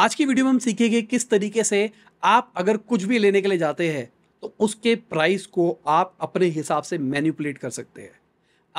आज की वीडियो में हम सीखेंगे किस तरीके से आप अगर कुछ भी लेने के लिए जाते हैं तो उसके प्राइस को आप अपने हिसाब से मैन्यूपुलेट कर सकते हैं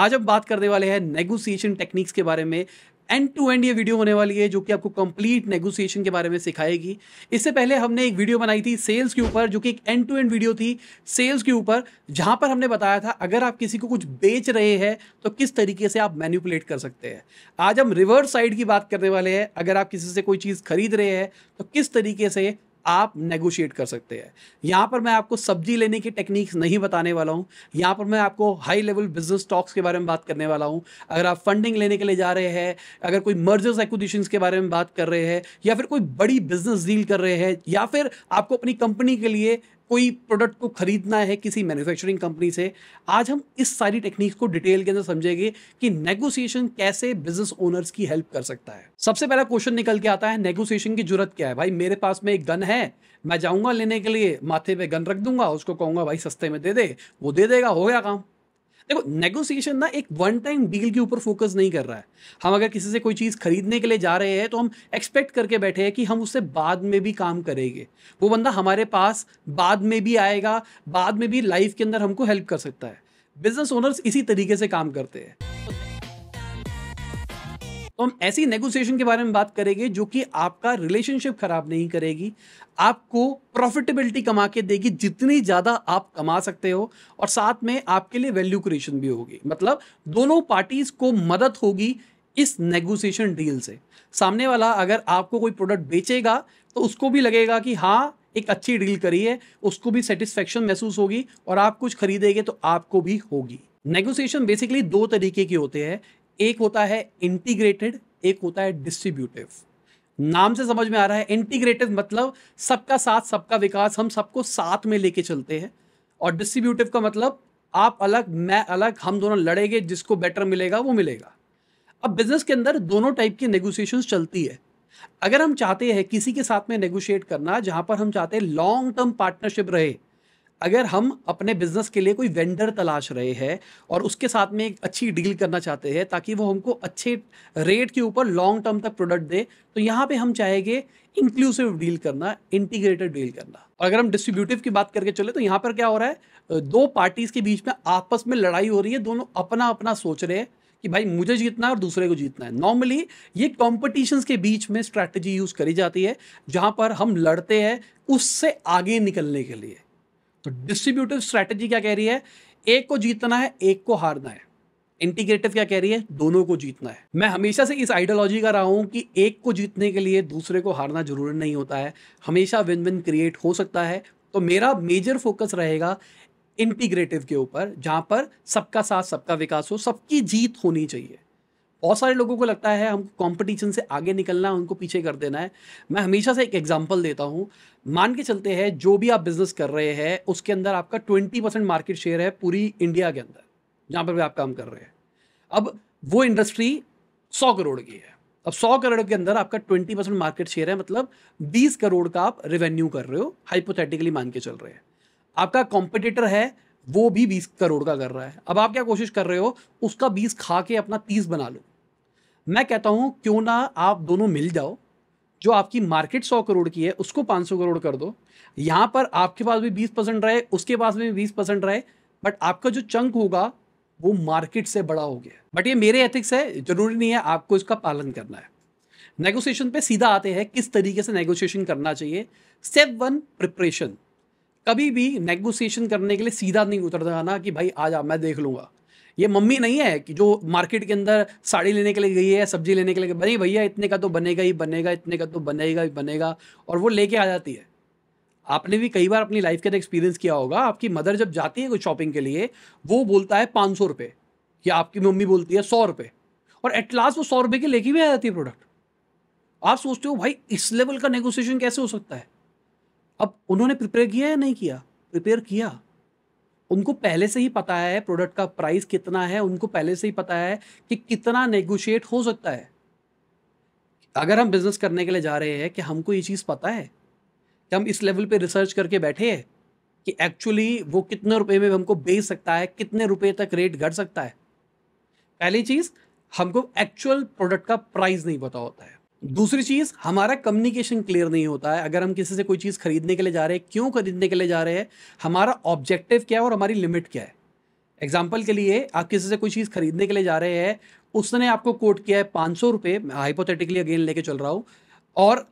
आज हम बात करने वाले हैं नेगोसिएशन टेक्निक्स के बारे में एंड टू एंड ये वीडियो होने वाली है जो कि आपको कंप्लीट नेगोशिएशन के बारे में सिखाएगी इससे पहले हमने एक वीडियो बनाई थी सेल्स के ऊपर जो कि एक एंड टू एंड वीडियो थी सेल्स के ऊपर जहां पर हमने बताया था अगर आप किसी को कुछ बेच रहे हैं तो किस तरीके से आप मैन्यूपुलेट कर सकते हैं आज हम रिवर्स साइड की बात करने वाले हैं अगर आप किसी से कोई चीज़ खरीद रहे हैं तो किस तरीके से आप नेगोशिएट कर सकते हैं यहाँ पर मैं आपको सब्जी लेने की टेक्निक्स नहीं बताने वाला हूँ यहाँ पर मैं आपको हाई लेवल बिजनेस स्टॉक्स के बारे में बात करने वाला हूँ अगर आप फंडिंग लेने के लिए जा रहे हैं अगर कोई मर्जर्स एक्विजिशन के बारे में बात कर रहे हैं या फिर कोई बड़ी बिजनेस डील कर रहे हैं या फिर आपको अपनी कंपनी के लिए कोई प्रोडक्ट को खरीदना है किसी मैन्युफैक्चरिंग कंपनी से आज हम इस सारी टेक्निक्स को डिटेल के अंदर समझेंगे कि नेगोशिएशन कैसे बिजनेस ओनर्स की हेल्प कर सकता है सबसे पहला क्वेश्चन निकल के आता है नेगोशिएशन की जरूरत क्या है भाई मेरे पास में एक गन है मैं जाऊंगा लेने के लिए माथे पे गन रख दूंगा उसको कहूंगा भाई सस्ते में दे दे वो दे देगा हो गया काम देखो नेगोशिएशन ना एक वन टाइम डील के ऊपर फोकस नहीं कर रहा है हम अगर किसी से कोई चीज़ खरीदने के लिए जा रहे हैं तो हम एक्सपेक्ट करके बैठे हैं कि हम उससे बाद में भी काम करेंगे वो बंदा हमारे पास बाद में भी आएगा बाद में भी लाइफ के अंदर हमको हेल्प कर सकता है बिजनेस ओनर्स इसी तरीके से काम करते हैं तो हम ऐसी नेगोशिएशन के बारे में बात करेंगे जो कि आपका रिलेशनशिप खराब नहीं करेगी आपको प्रॉफिटेबिलिटी कमा के देगी जितनी ज़्यादा आप कमा सकते हो और साथ में आपके लिए वैल्यू क्रिएशन भी होगी मतलब दोनों पार्टीज़ को मदद होगी इस नेगोशिएशन डील से सामने वाला अगर आपको कोई प्रोडक्ट बेचेगा तो उसको भी लगेगा कि हाँ एक अच्छी डील करी है उसको भी सेटिस्फेक्शन महसूस होगी और आप कुछ खरीदेंगे तो आपको भी होगी नेगोशिएशन बेसिकली दो तरीके के होते हैं एक होता है इंटीग्रेटेड एक होता है डिस्ट्रीब्यूटिव नाम से समझ में आ रहा है इंटीग्रेटिव मतलब सबका साथ सबका विकास हम सबको साथ में लेके चलते हैं और डिस्ट्रीब्यूटिव का मतलब आप अलग मैं अलग हम दोनों लड़ेंगे जिसको बेटर मिलेगा वो मिलेगा अब बिजनेस के अंदर दोनों टाइप की नेगोशिएशन चलती है अगर हम चाहते हैं किसी के साथ में नेगोशिएट करना जहां पर हम चाहते हैं लॉन्ग टर्म पार्टनरशिप रहे अगर हम अपने बिजनेस के लिए कोई वेंडर तलाश रहे हैं और उसके साथ में एक अच्छी डील करना चाहते हैं ताकि वो हमको अच्छे रेट के ऊपर लॉन्ग टर्म तक प्रोडक्ट दे तो यहाँ पे हम चाहेंगे इंक्लूसिव डील करना इंटीग्रेटेड डील करना और अगर हम डिस्ट्रीब्यूटिव की बात करके चले तो यहाँ पर क्या हो रहा है दो पार्टीज़ के बीच में आपस में लड़ाई हो रही है दोनों अपना अपना सोच रहे हैं कि भाई मुझे जीतना है और दूसरे को जीतना है नॉर्मली ये कॉम्पिटिशन्स के बीच में स्ट्रैटेजी यूज़ करी जाती है जहाँ पर हम लड़ते हैं उससे आगे निकलने के लिए तो डिस्ट्रीब्यूटिव स्ट्रैटेजी क्या कह रही है एक को जीतना है एक को हारना है इंटीग्रेटिव क्या कह रही है दोनों को जीतना है मैं हमेशा से इस आइडियोलॉजी का रहा हूँ कि एक को जीतने के लिए दूसरे को हारना जरूरी नहीं होता है हमेशा विन विन क्रिएट हो सकता है तो मेरा मेजर फोकस रहेगा इंटीग्रेटिव के ऊपर जहाँ पर सबका साथ सबका विकास हो सबकी जीत होनी चाहिए बहुत सारे लोगों को लगता है हम कंपटीशन से आगे निकलना है उनको पीछे कर देना है मैं हमेशा से एक एग्जांपल देता हूँ मान के चलते हैं जो भी आप बिजनेस कर रहे हैं उसके अंदर आपका ट्वेंटी परसेंट मार्केट शेयर है पूरी इंडिया के अंदर जहाँ पर भी आप काम कर रहे हैं अब वो इंडस्ट्री सौ करोड़ की है अब सौ करोड़ के अंदर आपका ट्वेंटी परसेंट मार्केट शेयर है मतलब बीस करोड़ का आप रेवेन्यू कर रहे हो हाइपोथेटिकली मान के चल रहे हैं आपका कॉम्पिटिटर है वो भी बीस करोड़ का कर रहा है अब आप क्या कोशिश कर रहे हो उसका बीस खा के अपना तीस बना लो मैं कहता हूँ क्यों ना आप दोनों मिल जाओ जो आपकी मार्केट सौ करोड़ की है उसको पाँच सौ करोड़ कर दो यहाँ पर आपके पास भी बीस परसेंट रहे उसके पास भी बीस परसेंट रहे बट आपका जो चंक होगा वो मार्केट से बड़ा हो गया बट ये मेरे एथिक्स है जरूरी नहीं है आपको इसका पालन करना है नेगोशिएशन पे सीधा आते हैं किस तरीके से नेगोशिएशन करना चाहिए स्टेप वन प्रिपरेशन कभी भी नेगोशिएशन करने के लिए सीधा नहीं उतर जाना कि भाई आज आप मैं देख लूँगा ये मम्मी नहीं है कि जो मार्केट के अंदर साड़ी लेने के लिए गई है सब्जी लेने के लिए नहीं भैया इतने का तो बनेगा ही बनेगा इतने का तो बनेगा ही बनेगा और वो लेके आ जाती है आपने भी कई बार अपनी लाइफ के अंदर एक्सपीरियंस किया होगा आपकी मदर जब जाती है कोई शॉपिंग के लिए वो बोलता है पाँच सौ रुपये या आपकी मम्मी बोलती है सौ रुपये और एट लास्ट वो सौ रुपये की लेके भी आ जाती है प्रोडक्ट आप सोचते हो भाई इस लेवल का नेगोशिएशन कैसे हो सकता है अब उन्होंने प्रिपेयर किया या नहीं किया प्रिपेयर किया उनको पहले से ही पता है प्रोडक्ट का प्राइस कितना है उनको पहले से ही पता है कि कितना नेगोशिएट हो सकता है अगर हम बिजनेस करने के लिए जा रहे हैं कि हमको ये चीज़ पता है कि हम इस लेवल पे रिसर्च करके बैठे हैं कि एक्चुअली वो कितने रुपए में हमको बेच सकता है कितने रुपए तक रेट घट सकता है पहली चीज़ हमको एक्चुअल प्रोडक्ट का प्राइस नहीं पता होता है दूसरी चीज़ हमारा कम्युनिकेशन क्लियर नहीं होता है अगर हम किसी से कोई चीज़ खरीदने के लिए जा रहे हैं क्यों खरीदने के लिए जा रहे हैं हमारा ऑब्जेक्टिव क्या है और हमारी लिमिट क्या है एग्जाम्पल के लिए आप किसी से कोई चीज़ खरीदने के लिए जा रहे हैं उसने आपको कोट किया है पाँच सौ रुपये हाइपोथेटिकली अगेन लेके चल रहा हूँ और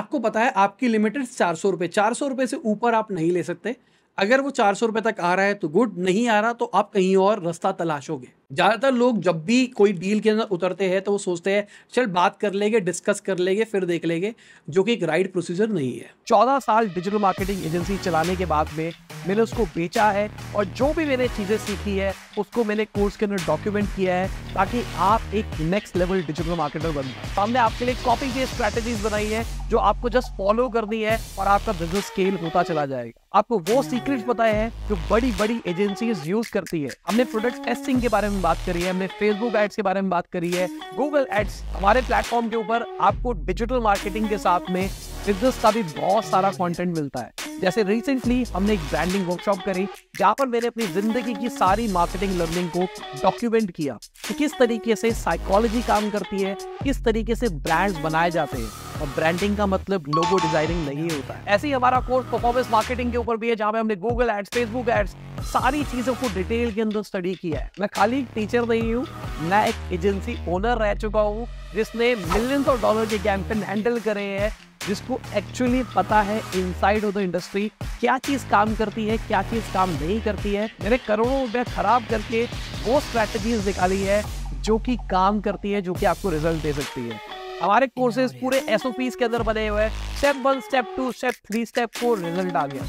आपको पता है आपकी लिमिटेड चार सौ रुपये चार सौ रुपये से ऊपर आप नहीं ले सकते अगर वो चार सौ रुपये तक आ रहा है तो गुड नहीं आ रहा तो आप कहीं और रास्ता तलाशोगे ज़्यादातर लोग जब भी कोई डील के अंदर उतरते हैं तो वो सोचते हैं चल बात कर लेंगे डिस्कस कर लेंगे फिर देख लेंगे जो कि एक राइट प्रोसीजर नहीं है चौदह साल डिजिटल मार्केटिंग एजेंसी चलाने के बाद में मैंने उसको बेचा है और जो भी मैंने चीज़ें सीखी है उसको मैंने कोर्स के अंदर डॉक्यूमेंट किया है ताकि आप एक नेक्स्ट लेवल डिजिटल मार्केटर बन सामने तो आपके लिए कॉपी की स्ट्रैटेजीज बनाई है जो आपको जस्ट फॉलो करनी है और आपका बिजनेस स्केल होता चला जाएगा आपको वो सीक्रेट बताए हैं जो बड़ी बड़ी एजेंसीज यूज करती है हमने प्रोडक्ट टेस्टिंग के बारे में बात करी है हमने फेसबुक एड्स के बारे में बात करी है गूगल एड्स हमारे प्लेटफॉर्म के ऊपर आपको डिजिटल मार्केटिंग के साथ में बिजनेस का भी बहुत सारा कंटेंट मिलता है जैसे रिसेंटली हमने एक ब्रांडिंग वर्कशॉप करी जहाँ पर मैंने अपनी जिंदगी की सारी मार्केटिंग लर्निंग को डॉक्यूमेंट किया कि किस तरीके से साइकोलॉजी काम करती है किस तरीके से ब्रांड्स बनाए जाते हैं और ब्रांडिंग का मतलब लोगो डिजाइनिंग नहीं होता है ऐसे ही हमारा कोर्स परफॉर्मेंस मार्केटिंग के ऊपर भी है जहाँ पे हमने गूगल एड्स फेसबुक एड्स सारी चीज़ों को डिटेल के अंदर स्टडी किया है मैं खाली टीचर नहीं हूँ मैं एक एजेंसी ओनर रह चुका हूँ जिसने मिलियंस ऑफ डॉलर के कैंपेन हैंडल करे हैं जिसको एक्चुअली पता है inside of the industry क्या चीज़ काम करती है क्या चीज़ काम नहीं करती है मैंने करोड़ों रुपए खराब करके वो स्ट्रैटेजीज निकाली है जो कि काम करती है जो कि आपको रिजल्ट दे सकती है हमारे कोर्सेज पूरे एसओपीज के अंदर बने हुए हैं step one step two step three step four result आ गया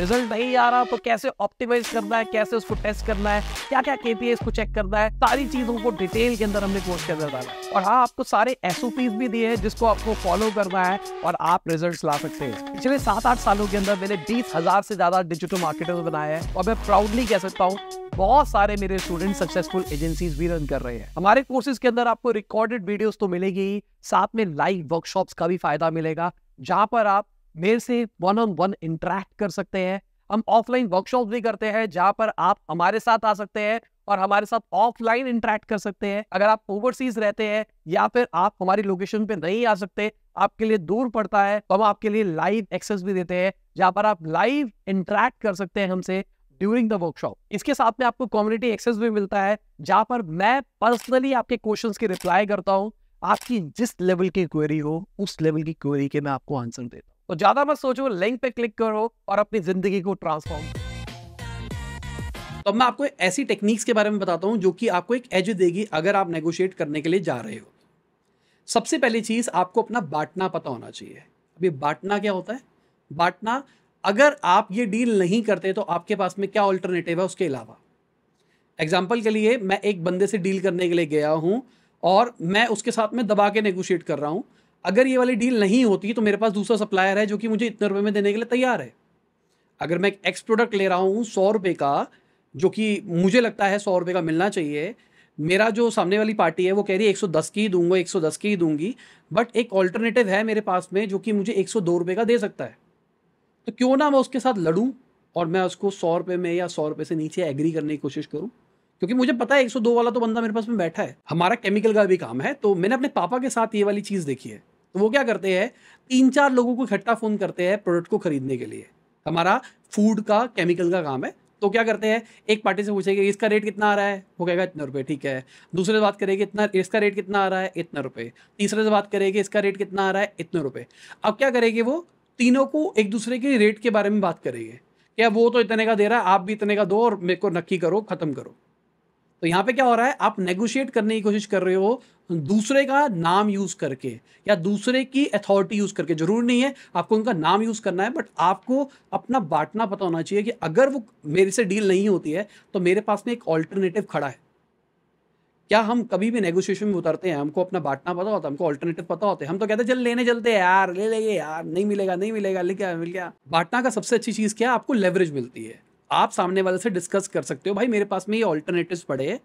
रिजल्ट नहीं आ रहा तो कैसे ऑप्टिमाइज करना है कैसे उसको टेस्ट करना है क्या क्या के को चेक करना है सारी चीजों को डिटेल के अंदर हमने कोर्स के अंदर डाला और हाँ आपको सारे एस भी दिए हैं जिसको आपको फॉलो करना है और आप रिजल्ट ला सकते हैं पिछले सात आठ सालों के अंदर मैंने बीस हजार से ज्यादा डिजिटल मार्केटर्स बनाए हैं और मैं प्राउडली कह सकता हूँ बहुत सारे मेरे स्टूडेंट सक्सेसफुल एजेंसीज भी रन कर रहे हैं हमारे कोर्सेज के अंदर आपको रिकॉर्डेड वीडियोस तो मिलेगी साथ में लाइव वर्कशॉप्स का भी फायदा मिलेगा जहां पर आप मेरे से वन ऑन वन इंटरेक्ट कर सकते हैं हम ऑफलाइन वर्कशॉप भी करते हैं जहां पर आप हमारे साथ आ सकते हैं और हमारे साथ ऑफलाइन इंटरेक्ट कर सकते हैं अगर आप ओवरसीज रहते हैं या फिर आप हमारी लोकेशन पे नहीं आ सकते आपके लिए दूर पड़ता है तो हम आपके लिए लाइव एक्सेस भी देते हैं जहां पर आप लाइव इंटरेक्ट कर सकते हैं हमसे ड्यूरिंग द वर्कशॉप इसके साथ में आपको कम्युनिटी एक्सेस भी मिलता है जहां पर मैं पर्सनली आपके क्वेश्चंस की रिप्लाई करता हूँ आपकी जिस लेवल की क्वेरी हो उस लेवल की क्वेरी के मैं आपको आंसर देता हूँ तो ज्यादा मत सोचो लिंक पे क्लिक करो और अपनी जिंदगी को ट्रांसफॉर्म तो मैं आपको ऐसी टेक्निक्स के बारे में बताता हूं जो कि आपको एक एज देगी अगर आप नेगोशिएट करने के लिए जा रहे हो सबसे पहली चीज़ आपको अपना बांटना पता होना चाहिए अभी बांटना क्या होता है बांटना अगर आप ये डील नहीं करते तो आपके पास में क्या ऑल्टरनेटिव है उसके अलावा एग्जाम्पल के लिए मैं एक बंदे से डील करने के लिए गया हूँ और मैं उसके साथ में दबा के नेगोशिएट कर रहा हूँ अगर ये वाली डील नहीं होती तो मेरे पास दूसरा सप्लायर है जो कि मुझे इतने रुपये में देने के लिए तैयार है अगर मैं एक एक्स प्रोडक्ट ले रहा हूँ सौ रुपये का जो कि मुझे लगता है सौ रुपये का मिलना चाहिए मेरा जो सामने वाली पार्टी है वो कह रही है एक सौ दस की ही दूंगा एक सौ दस की ही दूंगी बट एक ऑल्टरनेटिव है मेरे पास में जो कि मुझे एक सौ दो रुपये का दे सकता है तो क्यों ना मैं उसके साथ लड़ूँ और मैं उसको सौ रुपये में या सौ रुपये से नीचे एग्री करने की कोशिश करूँ क्योंकि मुझे पता है एक सौ दो वाला तो बंदा मेरे पास में बैठा है हमारा केमिकल का भी काम है तो मैंने अपने पापा के साथ ये वाली चीज़ देखी है तो वो क्या करते हैं तीन चार लोगों को इकट्ठा फ़ोन करते हैं प्रोडक्ट को ख़रीदने के लिए हमारा फूड का केमिकल का काम है तो क्या करते हैं एक पार्टी से पूछेंगे इसका रेट कितना आ रहा है वो कहेगा इतना रुपये ठीक है दूसरे से बात करेगी इतना इसका रेट कितना आ रहा है इतना रुपये तीसरे से बात करेगी इसका रेट कितना आ रहा है इतने रुपये अब क्या करेंगे वो तीनों को एक दूसरे के रेट के बारे में बात करेंगे क्या वो तो इतने का दे रहा है आप भी इतने का दो और मेरे को नक्की करो ख़त्म करो तो यहाँ पे क्या हो रहा है आप नेगोशिएट करने की कोशिश कर रहे हो दूसरे का नाम यूज करके या दूसरे की अथॉरिटी यूज करके जरूर नहीं है आपको उनका नाम यूज करना है बट आपको अपना बांटना पता होना चाहिए कि अगर वो मेरे से डील नहीं होती है तो मेरे पास में एक ऑल्टरनेटिव खड़ा है क्या हम कभी भी नेगोशिएशन में उतरते हैं हमको अपना बांटना पता होता है हमको ऑल्टरनेटिव पता होता है हम तो कहते हैं चल लेने चलते हैं यार ले लेंगे यार नहीं मिलेगा नहीं मिलेगा लेके मिल गया बांटना का सबसे अच्छी चीज़ क्या है आपको लेवरेज मिलती है आप सामने वाले से डिस्कस कर सकते हो भाई मेरे पास में ये ऑल्टरनेटिव पड़े हैं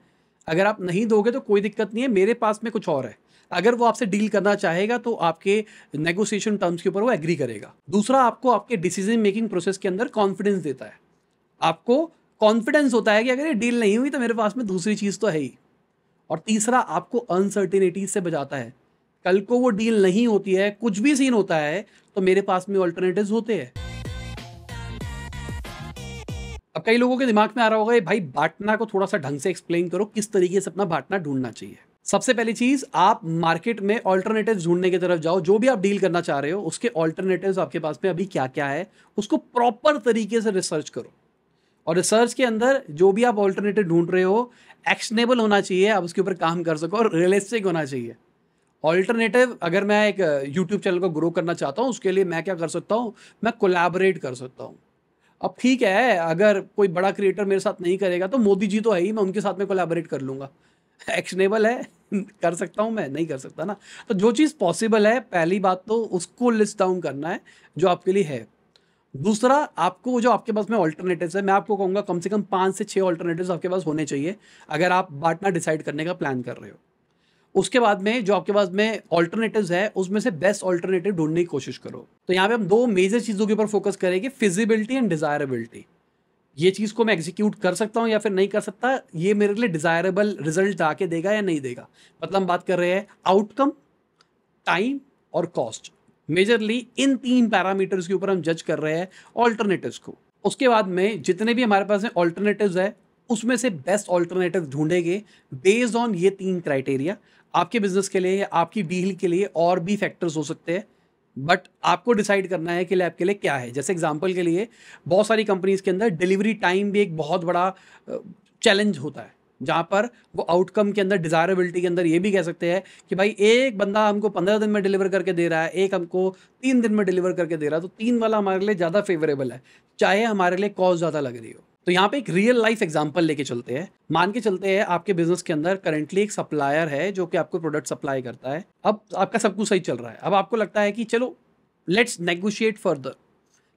अगर आप नहीं दोगे तो कोई दिक्कत नहीं है मेरे पास में कुछ और है अगर वो आपसे डील करना चाहेगा तो आपके नेगोशिएशन टर्म्स के ऊपर वो एग्री करेगा दूसरा आपको आपके डिसीजन मेकिंग प्रोसेस के अंदर कॉन्फिडेंस देता है आपको कॉन्फिडेंस होता है कि अगर ये डील नहीं हुई तो मेरे पास में दूसरी चीज़ तो है ही और तीसरा आपको अनसर्टेनिटीज से बचाता है कल को वो डील नहीं होती है कुछ भी सीन होता है तो मेरे पास में ऑल्टरनेटिव होते हैं अब कई लोगों के दिमाग में आ रहा होगा भाई बांटना को थोड़ा सा ढंग से एक्सप्लेन करो किस तरीके से अपना बाटना ढूंढना चाहिए सबसे पहली चीज आप मार्केट में ऑल्टरनेटिव ढूंढने की तरफ जाओ जो भी आप डील करना चाह रहे हो उसके ऑल्टरनेटिव आपके पास में अभी क्या क्या है उसको प्रॉपर तरीके से रिसर्च करो और रिसर्च के अंदर जो भी आप ऑल्टरनेटिव ढूंढ रहे हो एक्शनेबल होना चाहिए आप उसके ऊपर काम कर सको और रियलिस्टिक होना चाहिए ऑल्टरनेटिव अगर मैं एक यूट्यूब चैनल को ग्रो करना चाहता हूँ उसके लिए मैं क्या कर सकता हूँ मैं कोलैबोरेट कर सकता हूँ अब ठीक है अगर कोई बड़ा क्रिएटर मेरे साथ नहीं करेगा तो मोदी जी तो है ही मैं उनके साथ में कोलेबोरेट कर लूँगा एक्शनेबल है कर सकता हूँ मैं नहीं कर सकता ना तो जो चीज़ पॉसिबल है पहली बात तो उसको लिस्ट डाउन करना है जो आपके लिए है दूसरा आपको जो आपके पास में ऑल्टरनेटिव है मैं आपको कहूँगा कम से कम पाँच से छः ऑल्टरनेटिव आपके पास होने चाहिए अगर आप बांटना डिसाइड करने का प्लान कर रहे हो उसके बाद में जो आपके पास में ऑल्टरनेटिव है उसमें से बेस्ट ऑल्टरनेटिव ढूंढने की कोशिश करो तो यहाँ पे हम दो मेजर चीज़ों के ऊपर फोकस करेंगे फिजिबिलिटी एंड डिज़ायरेबिलिटी ये चीज़ को मैं एग्जीक्यूट कर सकता हूँ या फिर नहीं कर सकता ये मेरे लिए डिज़ायरेबल रिजल्ट आके देगा या नहीं देगा मतलब हम बात कर रहे हैं आउटकम टाइम और कॉस्ट मेजरली इन तीन पैरामीटर्स के ऊपर हम जज कर रहे हैं ऑल्टरनेटिव्स को उसके बाद में जितने भी हमारे पास में है उसमें से बेस्ट ऑल्टरनेटिव ढूंढेंगे बेस्ड ऑन ये तीन क्राइटेरिया आपके बिजनेस के लिए आपकी डील के लिए और भी फैक्टर्स हो सकते हैं बट आपको डिसाइड करना है कि लैब के लिए क्या है जैसे एग्जाम्पल के लिए बहुत सारी कंपनीज़ के अंदर डिलीवरी टाइम भी एक बहुत बड़ा चैलेंज होता है जहाँ पर वो आउटकम के अंदर डिज़ायरेबिलिटी के अंदर ये भी कह सकते हैं कि भाई एक बंदा हमको पंद्रह दिन में डिलीवर करके दे रहा है एक हमको तीन दिन में डिलीवर करके दे रहा है तो तीन वाला हमारे लिए ज़्यादा फेवरेबल है चाहे हमारे लिए कॉस्ट ज़्यादा लग रही हो तो यहाँ पे एक रियल लाइफ एग्जाम्पल लेके चलते हैं मान के चलते हैं आपके बिजनेस के अंदर करेंटली एक सप्लायर है जो कि आपको प्रोडक्ट सप्लाई करता है अब आपका सब कुछ सही चल रहा है अब आपको लगता है कि चलो लेट्स नेगोशिएट फर्दर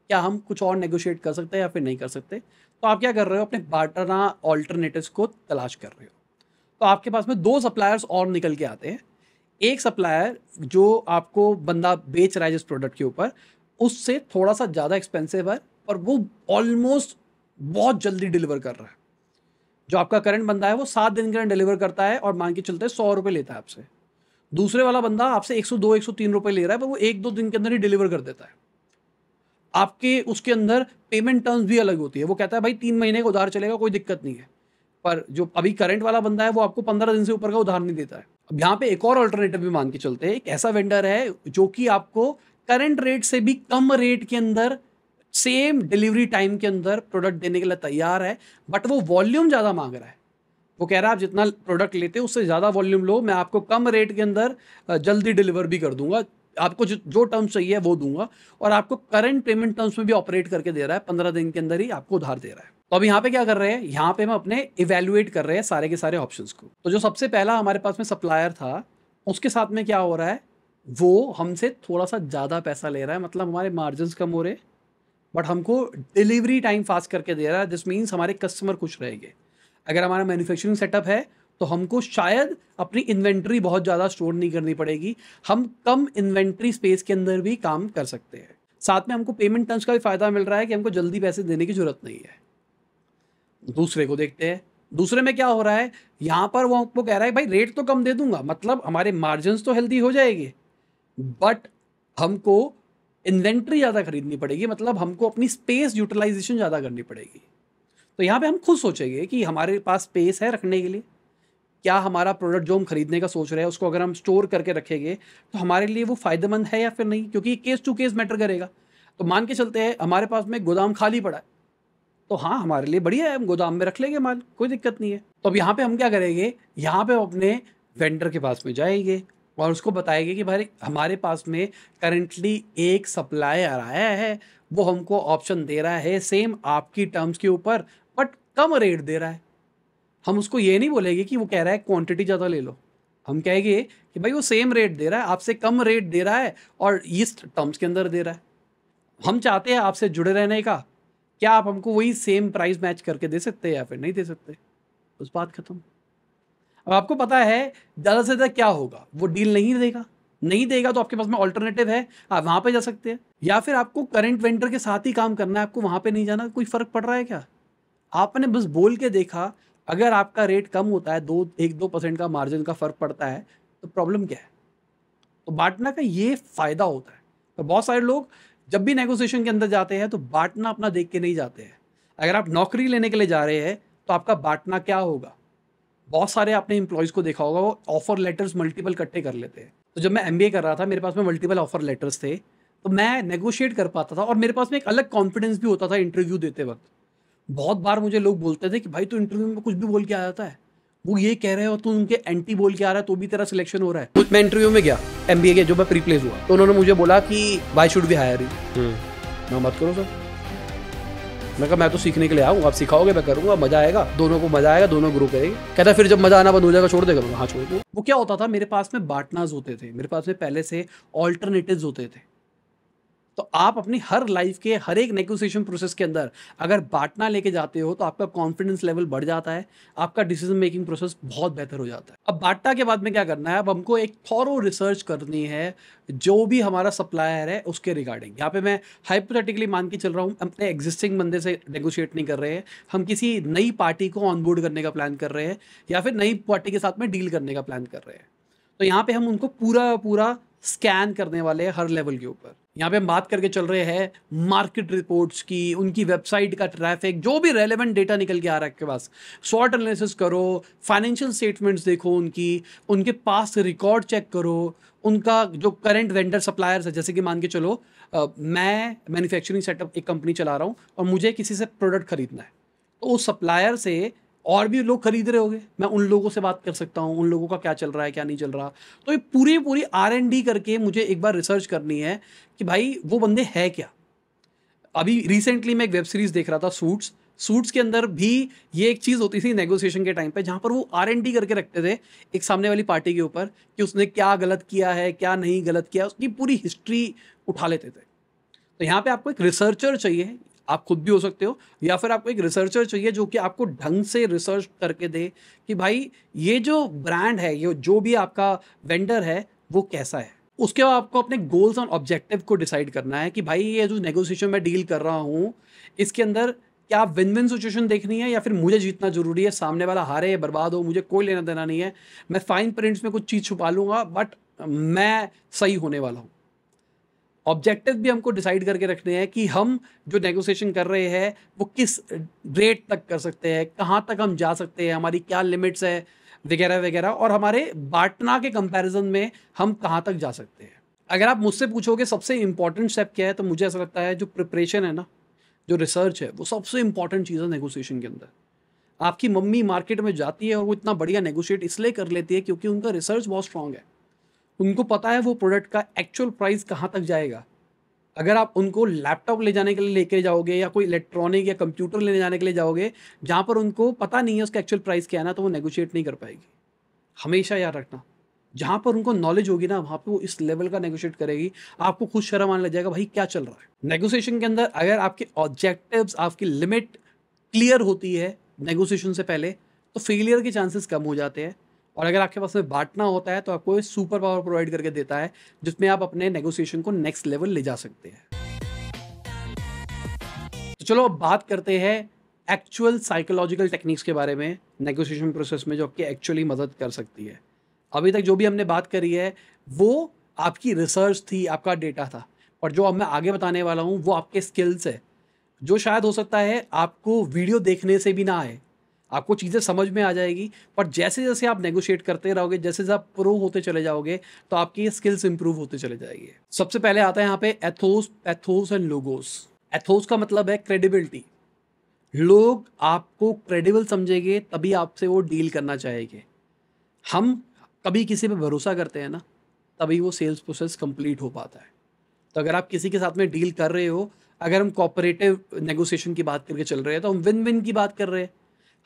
क्या हम कुछ और नेगोशिएट कर सकते हैं या फिर नहीं कर सकते तो आप क्या कर रहे हो अपने बाटना ऑल्टरनेटिव को तलाश कर रहे हो तो आपके पास में दो सप्लायर्स और निकल के आते हैं एक सप्लायर जो आपको बंदा बेच रहा है जिस प्रोडक्ट के ऊपर उससे थोड़ा सा ज़्यादा एक्सपेंसिव है और वो ऑलमोस्ट बहुत जल्दी डिलीवर कर रहा है जो आपका करंट बंदा है वो सात दिन के अंदर डिलीवर करता है और मान के चलते सौ रुपये लेता है आपसे दूसरे वाला बंदा आपसे एक सौ दो एक सौ तीन रुपये ले रहा है पर वो एक दो दिन के अंदर ही डिलीवर कर देता है आपके उसके अंदर पेमेंट टर्म्स भी अलग होती है वो कहता है भाई तीन महीने का उधार चलेगा कोई दिक्कत नहीं है पर जो अभी करंट वाला बंदा है वो आपको पंद्रह दिन से ऊपर का उधार नहीं देता है अब यहाँ पे एक और अल्टरनेटिव भी मान के चलते हैं एक ऐसा वेंडर है जो कि आपको करंट रेट से भी कम रेट के अंदर सेम डिलीवरी टाइम के अंदर प्रोडक्ट देने के लिए तैयार है बट वो वॉल्यूम ज़्यादा मांग रहा है वो कह रहा है आप जितना प्रोडक्ट लेते हैं उससे ज़्यादा वॉल्यूम लो मैं आपको कम रेट के अंदर जल्दी डिलीवर भी कर दूंगा आपको जो जो टर्म्स चाहिए वो दूंगा और आपको करंट पेमेंट टर्म्स में भी ऑपरेट करके दे रहा है पंद्रह दिन के अंदर ही आपको उधार दे रहा है तो अब यहाँ पे क्या कर रहे हैं यहाँ पे हम अपने इवेल्युएट कर रहे हैं सारे के सारे ऑप्शन को तो जो सबसे पहला हमारे पास में सप्लायर था उसके साथ में क्या हो रहा है वो हमसे थोड़ा सा ज़्यादा पैसा ले रहा है मतलब हमारे मार्जिन कम हो रहे बट हमको डिलीवरी टाइम फास्ट करके दे रहा है दिस मीन्स हमारे कस्टमर खुश रहेंगे अगर हमारा मैन्युफैक्चरिंग सेटअप है तो हमको शायद अपनी इन्वेंट्री बहुत ज़्यादा स्टोर नहीं करनी पड़ेगी हम कम इन्वेंट्री स्पेस के अंदर भी काम कर सकते हैं साथ में हमको पेमेंट टर्म्स का भी फ़ायदा मिल रहा है कि हमको जल्दी पैसे देने की ज़रूरत नहीं है दूसरे को देखते हैं दूसरे में क्या हो रहा है यहाँ पर वो हमको कह रहा है भाई रेट तो कम दे दूंगा मतलब हमारे मार्जिन तो हेल्दी हो जाएगी बट हमको इन्वेंट्री ज़्यादा खरीदनी पड़ेगी मतलब हमको अपनी स्पेस यूटिलाइजेशन ज़्यादा करनी पड़ेगी तो यहाँ पे हम खुद सोचेंगे कि हमारे पास स्पेस है रखने के लिए क्या हमारा प्रोडक्ट जो हम खरीदने का सोच रहे हैं उसको अगर हम स्टोर करके रखेंगे तो हमारे लिए वो फ़ायदेमंद है या फिर नहीं क्योंकि केस टू केस मैटर करेगा तो मान के चलते हैं हमारे पास में गोदाम खाली पड़ा है तो हाँ हमारे लिए बढ़िया है हम गोदाम में रख लेंगे माल कोई दिक्कत नहीं है तो अब यहाँ पे हम क्या करेंगे यहाँ पे अपने वेंडर के पास में जाएंगे और उसको बताएंगे कि भाई हमारे पास में करेंटली एक सप्लायर आया है वो हमको ऑप्शन दे रहा है सेम आपकी टर्म्स के ऊपर बट कम रेट दे रहा है हम उसको ये नहीं बोलेंगे कि वो कह रहा है क्वांटिटी ज़्यादा ले लो हम कहेंगे कि भाई वो सेम रेट दे रहा है आपसे कम रेट दे रहा है और इस टर्म्स के अंदर दे रहा है हम चाहते हैं आपसे जुड़े रहने का क्या आप हमको वही सेम प्राइस मैच करके दे सकते हैं या फिर नहीं दे सकते उस बात ख़त्म अब आपको पता है ज़्यादा से ज़्यादा क्या होगा वो डील नहीं देगा नहीं देगा तो आपके पास में ऑल्टरनेटिव है आप वहाँ पे जा सकते हैं या फिर आपको करंट वेंडर के साथ ही काम करना है आपको वहाँ पे नहीं जाना कोई फ़र्क पड़ रहा है क्या आपने बस बोल के देखा अगर आपका रेट कम होता है दो एक दो परसेंट का मार्जिन का फ़र्क पड़ता है तो प्रॉब्लम क्या है तो बांटना का ये फ़ायदा होता है तो बहुत सारे लोग जब भी नेगोशिएशन के अंदर जाते हैं तो बांटना अपना देख के नहीं जाते हैं अगर आप नौकरी लेने के लिए जा रहे हैं तो आपका बांटना क्या होगा बहुत सारे आपने इंप्लॉयज़ को देखा होगा वो ऑफ़र लेटर्स मल्टीपल इकट्ठे कर लेते हैं तो जब मैं एम कर रहा था मेरे पास में मल्टीपल ऑफ़र लेटर्स थे तो मैं नेगोशिएट कर पाता था और मेरे पास में एक अलग कॉन्फिडेंस भी होता था इंटरव्यू देते वक्त बहुत बार मुझे लोग बोलते थे कि भाई तू तो इंटरव्यू में कुछ भी बोल के आ जाता है वो ये कह रहे हो तू उनके एंटी बोल के आ रहा है तो भी तेरा सिलेक्शन हो रहा है मैं इंटरव्यू में गया एम के जो मैं प्रीप्लेस हुआ तो उन्होंने मुझे बोला कि वाई शुड बी हायर मैं बात करूँ सर मैं कहा मैं तो सीखने के लिए आऊँ आप सिखाओगे मैं करूँगा मजा आएगा दोनों को मजा आएगा दोनों ग्रो करेंगे कहता फिर जब मजा आना बंद हो जाएगा छोड़ देगा हाँ छोड़ दो वो क्या होता था मेरे पास में बाटनाज होते थे मेरे पास में पहले से ऑल्टरनेटिव होते थे तो आप अपनी हर लाइफ के हर एक नेगोशिएशन प्रोसेस के अंदर अगर बांटना लेके जाते हो तो आपका कॉन्फिडेंस लेवल बढ़ जाता है आपका डिसीजन मेकिंग प्रोसेस बहुत बेहतर हो जाता है अब बांटना के बाद में क्या करना है अब हमको एक थॉरो रिसर्च करनी है जो भी हमारा सप्लायर है उसके रिगार्डिंग यहाँ पे मैं हाइपोथेटिकली मान के चल रहा हूँ अपने एग्जिस्टिंग बंदे से नेगोशिएट नहीं कर रहे हैं हम किसी नई पार्टी को ऑनबोर्ड करने का प्लान कर रहे हैं या फिर नई पार्टी के साथ में डील करने का प्लान कर रहे हैं तो यहाँ पे हम उनको पूरा पूरा स्कैन करने वाले हैं हर लेवल के ऊपर यहाँ पे हम बात करके चल रहे हैं मार्केट रिपोर्ट्स की उनकी वेबसाइट का ट्रैफिक जो भी रेलेवेंट डेटा निकल के आ रहा है आपके पास शॉर्ट एनालिसिस करो फाइनेंशियल स्टेटमेंट्स देखो उनकी उनके पास रिकॉर्ड चेक करो उनका जो करंट वेंडर सप्लायर्स है जैसे कि मान के चलो आ, मैं मैन्युफैक्चरिंग सेटअप एक कंपनी चला रहा हूँ और मुझे किसी से प्रोडक्ट खरीदना है तो उस सप्लायर से और भी लोग खरीद रहे होंगे मैं उन लोगों से बात कर सकता हूँ उन लोगों का क्या चल रहा है क्या नहीं चल रहा तो ये पूरी पूरी आर एंड डी करके मुझे एक बार रिसर्च करनी है कि भाई वो बंदे है क्या अभी रिसेंटली मैं एक वेब सीरीज़ देख रहा था सूट्स सूट्स के अंदर भी ये एक चीज़ होती थी नेगोशिएशन के टाइम पे जहाँ पर वो आर एन डी करके रखते थे एक सामने वाली पार्टी के ऊपर कि उसने क्या गलत किया है क्या नहीं गलत किया उसकी पूरी हिस्ट्री उठा लेते थे तो यहाँ पे आपको एक रिसर्चर चाहिए आप खुद भी हो सकते हो या फिर आपको एक रिसर्चर चाहिए जो कि आपको ढंग से रिसर्च करके दे कि भाई ये जो ब्रांड है ये जो भी आपका वेंडर है वो कैसा है उसके बाद आपको अपने गोल्स और ऑब्जेक्टिव को डिसाइड करना है कि भाई ये जो नेगोशिएशन में डील कर रहा हूँ इसके अंदर क्या विन विन सिचुएशन देखनी है या फिर मुझे जीतना जरूरी है सामने वाला हारे बर्बाद हो मुझे कोई लेना देना नहीं है मैं फाइन प्रिंट्स में कुछ चीज़ छुपा लूँगा बट मैं सही होने वाला हूँ ऑब्जेक्टिव भी हमको डिसाइड करके रखने हैं कि हम जो नेगोशिएशन कर रहे हैं वो किस रेट तक कर सकते हैं कहाँ तक हम जा सकते हैं हमारी क्या लिमिट्स है वगैरह वगैरह और हमारे बांटना के कंपैरिजन में हम कहाँ तक जा सकते हैं अगर आप मुझसे पूछोगे सबसे इंपॉर्टेंट स्टेप क्या है तो मुझे ऐसा लगता है जो प्रिपरेशन है ना जो रिसर्च है वो सबसे इंपॉर्टेंट चीज़ है नेगोशिएशन के अंदर आपकी मम्मी मार्केट में जाती है और वो इतना बढ़िया नेगोशिएट इसलिए कर लेती है क्योंकि उनका रिसर्च बहुत स्ट्रांग है उनको पता है वो प्रोडक्ट का एक्चुअल प्राइस कहाँ तक जाएगा अगर आप उनको लैपटॉप ले जाने के लिए लेके जाओगे या कोई इलेक्ट्रॉनिक या कंप्यूटर लेने जाने के लिए जाओगे जहाँ पर उनको पता नहीं है उसका एक्चुअल प्राइस क्या है ना तो वो नेगोशिएट नहीं कर पाएगी हमेशा याद रखना जहाँ पर उनको नॉलेज होगी ना वहाँ पे वो इस लेवल का नेगोशिएट करेगी आपको खुद शर्म आने लग जाएगा भाई क्या चल रहा है नेगोशिएशन के अंदर अगर आपके ऑब्जेक्टिव्स आपकी लिमिट क्लियर होती है नेगोशिएशन से पहले तो फेलियर के चांसेस कम हो जाते हैं और अगर आपके पास में बांटना होता है तो आपको सुपर पावर प्रोवाइड करके देता है जिसमें आप अपने नेगोशिएशन को नेक्स्ट लेवल ले जा सकते हैं तो चलो अब बात करते हैं एक्चुअल साइकोलॉजिकल टेक्निक्स के बारे में नेगोशिएशन प्रोसेस में जो आपकी एक्चुअली मदद कर सकती है अभी तक जो भी हमने बात करी है वो आपकी रिसर्च थी आपका डेटा था और जो अब मैं आगे बताने वाला हूँ वो आपके स्किल्स है जो शायद हो सकता है आपको वीडियो देखने से भी ना आए आपको चीज़ें समझ में आ जाएगी पर जैसे जैसे आप नेगोशिएट करते रहोगे जैसे जैसे आप प्रो होते चले जाओगे तो आपकी ये स्किल्स इंप्रूव होते चले जाएंगे सबसे पहले आता है यहाँ पे ethos ethos and logos ethos का मतलब है क्रेडिबिलिटी लोग आपको क्रेडिबल समझेंगे तभी आपसे वो डील करना चाहेंगे हम कभी किसी पे भरोसा करते हैं ना तभी वो सेल्स प्रोसेस कंप्लीट हो पाता है तो अगर आप किसी के साथ में डील कर रहे हो अगर हम कॉपरेटिव नेगोशिएशन की बात करके चल रहे हैं तो हम विन विन की बात कर रहे हैं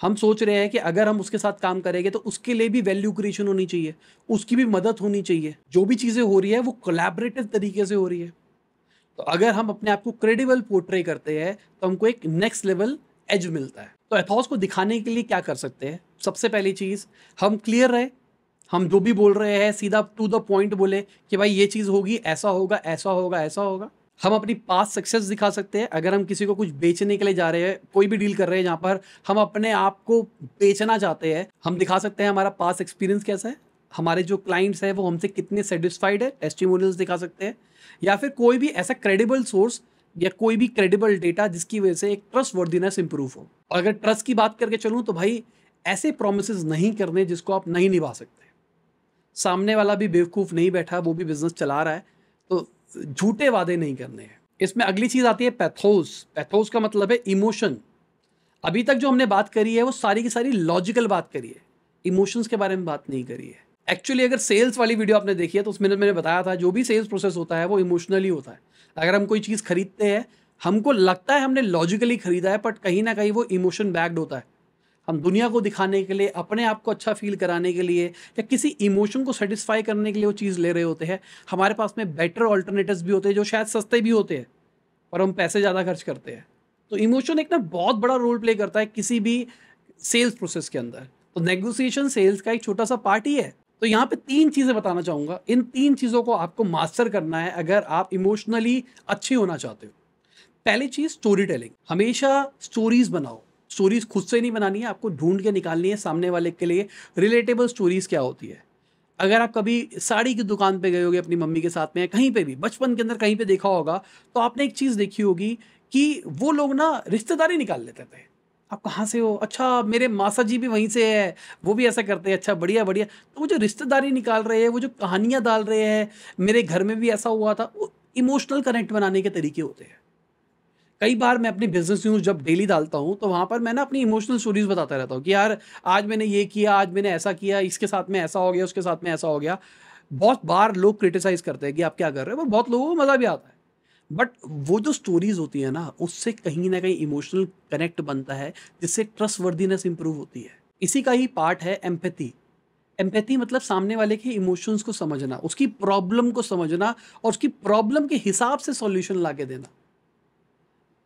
हम सोच रहे हैं कि अगर हम उसके साथ काम करेंगे तो उसके लिए भी वैल्यू क्रिएशन होनी चाहिए उसकी भी मदद होनी चाहिए जो भी चीज़ें हो रही है वो कोलेबरेटिव तरीके से हो रही है तो अगर हम अपने आप को क्रेडिबल पोर्ट्रे करते हैं तो हमको एक नेक्स्ट लेवल एज मिलता है तो एथॉस को दिखाने के लिए क्या कर सकते हैं सबसे पहली चीज़ हम क्लियर रहे हम जो भी बोल रहे हैं सीधा टू द पॉइंट बोले कि भाई ये चीज़ होगी ऐसा होगा ऐसा होगा ऐसा होगा हम अपनी पास सक्सेस दिखा सकते हैं अगर हम किसी को कुछ बेचने के लिए जा रहे हैं कोई भी डील कर रहे हैं जहाँ पर हम अपने आप को बेचना चाहते हैं हम दिखा सकते हैं हमारा पास एक्सपीरियंस कैसा है हमारे जो क्लाइंट्स हैं वो हमसे कितने सेटिस्फाइड है टेस्टिमोनियल्स दिखा सकते हैं या फिर कोई भी ऐसा क्रेडिबल सोर्स या कोई भी क्रेडिबल डेटा जिसकी वजह से एक ट्रस्ट वर्दीनेस इंप्रूव हो और अगर ट्रस्ट की बात करके चलूँ तो भाई ऐसे प्रोमिस नहीं करने जिसको आप नहीं निभा सकते सामने वाला भी बेवकूफ़ नहीं बैठा वो भी बिजनेस चला रहा है तो झूठे वादे नहीं करने हैं इसमें अगली चीज़ आती है पैथोस पैथोस का मतलब है इमोशन अभी तक जो हमने बात करी है वो सारी की सारी लॉजिकल बात करी है इमोशंस के बारे में बात नहीं करी है एक्चुअली अगर सेल्स वाली वीडियो आपने देखी है तो उसमें मैंने बताया था जो भी सेल्स प्रोसेस होता है वो इमोशनली होता है अगर हम कोई चीज़ खरीदते हैं हमको लगता है हमने लॉजिकली खरीदा है बट कहीं ना कहीं वो इमोशन बैग्ड होता है हम दुनिया को दिखाने के लिए अपने आप को अच्छा फील कराने के लिए या किसी इमोशन को सेटिस्फाई करने के लिए वो चीज़ ले रहे होते हैं हमारे पास में बेटर ऑल्टरनेटिव भी होते हैं जो शायद सस्ते भी होते हैं पर हम पैसे ज़्यादा खर्च करते हैं तो इमोशन एक ना बहुत बड़ा रोल प्ले करता है किसी भी सेल्स प्रोसेस के अंदर तो नेगोसिएशन सेल्स का एक छोटा सा पार्ट ही है तो यहाँ पे तीन चीज़ें बताना चाहूँगा इन तीन चीज़ों को आपको मास्टर करना है अगर आप इमोशनली अच्छे होना चाहते हो पहली चीज़ स्टोरी टेलिंग हमेशा स्टोरीज बनाओ स्टोरीज खुद से नहीं बनानी है आपको ढूंढ के निकालनी है सामने वाले के लिए रिलेटेबल स्टोरीज क्या होती है अगर आप कभी साड़ी की दुकान पे गए होगे अपनी मम्मी के साथ में कहीं पे भी बचपन के अंदर कहीं पे देखा होगा तो आपने एक चीज़ देखी होगी कि वो लोग ना रिश्तेदारी निकाल लेते थे आप कहाँ से हो अच्छा मेरे मासा जी भी वहीं से है वो भी ऐसा करते हैं अच्छा बढ़िया बढ़िया तो वो जो रिश्तेदारी निकाल रहे हैं वो जो कहानियाँ डाल रहे हैं मेरे घर में भी ऐसा हुआ था वो इमोशनल कनेक्ट बनाने के तरीके होते हैं कई बार मैं अपनी बिजनेस न्यूज़ जब डेली डालता हूँ तो वहाँ पर मैं ना अपनी इमोशनल स्टोरीज बताता रहता हूँ कि यार आज मैंने ये किया आज मैंने ऐसा किया इसके साथ में ऐसा हो गया उसके साथ में ऐसा हो गया बहुत बार लोग क्रिटिसाइज करते हैं कि आप क्या कर रहे हो और बहुत लोगों को मज़ा भी आता है बट वो जो स्टोरीज होती है ना उससे कहीं ना कहीं इमोशनल कनेक्ट बनता है जिससे ट्रस्ट वर्दीनेस इंप्रूव होती है इसी का ही पार्ट है एम्पैथी एम्पैथी मतलब सामने वाले के इमोशंस को समझना उसकी प्रॉब्लम को समझना और उसकी प्रॉब्लम के हिसाब से सॉल्यूशन ला के देना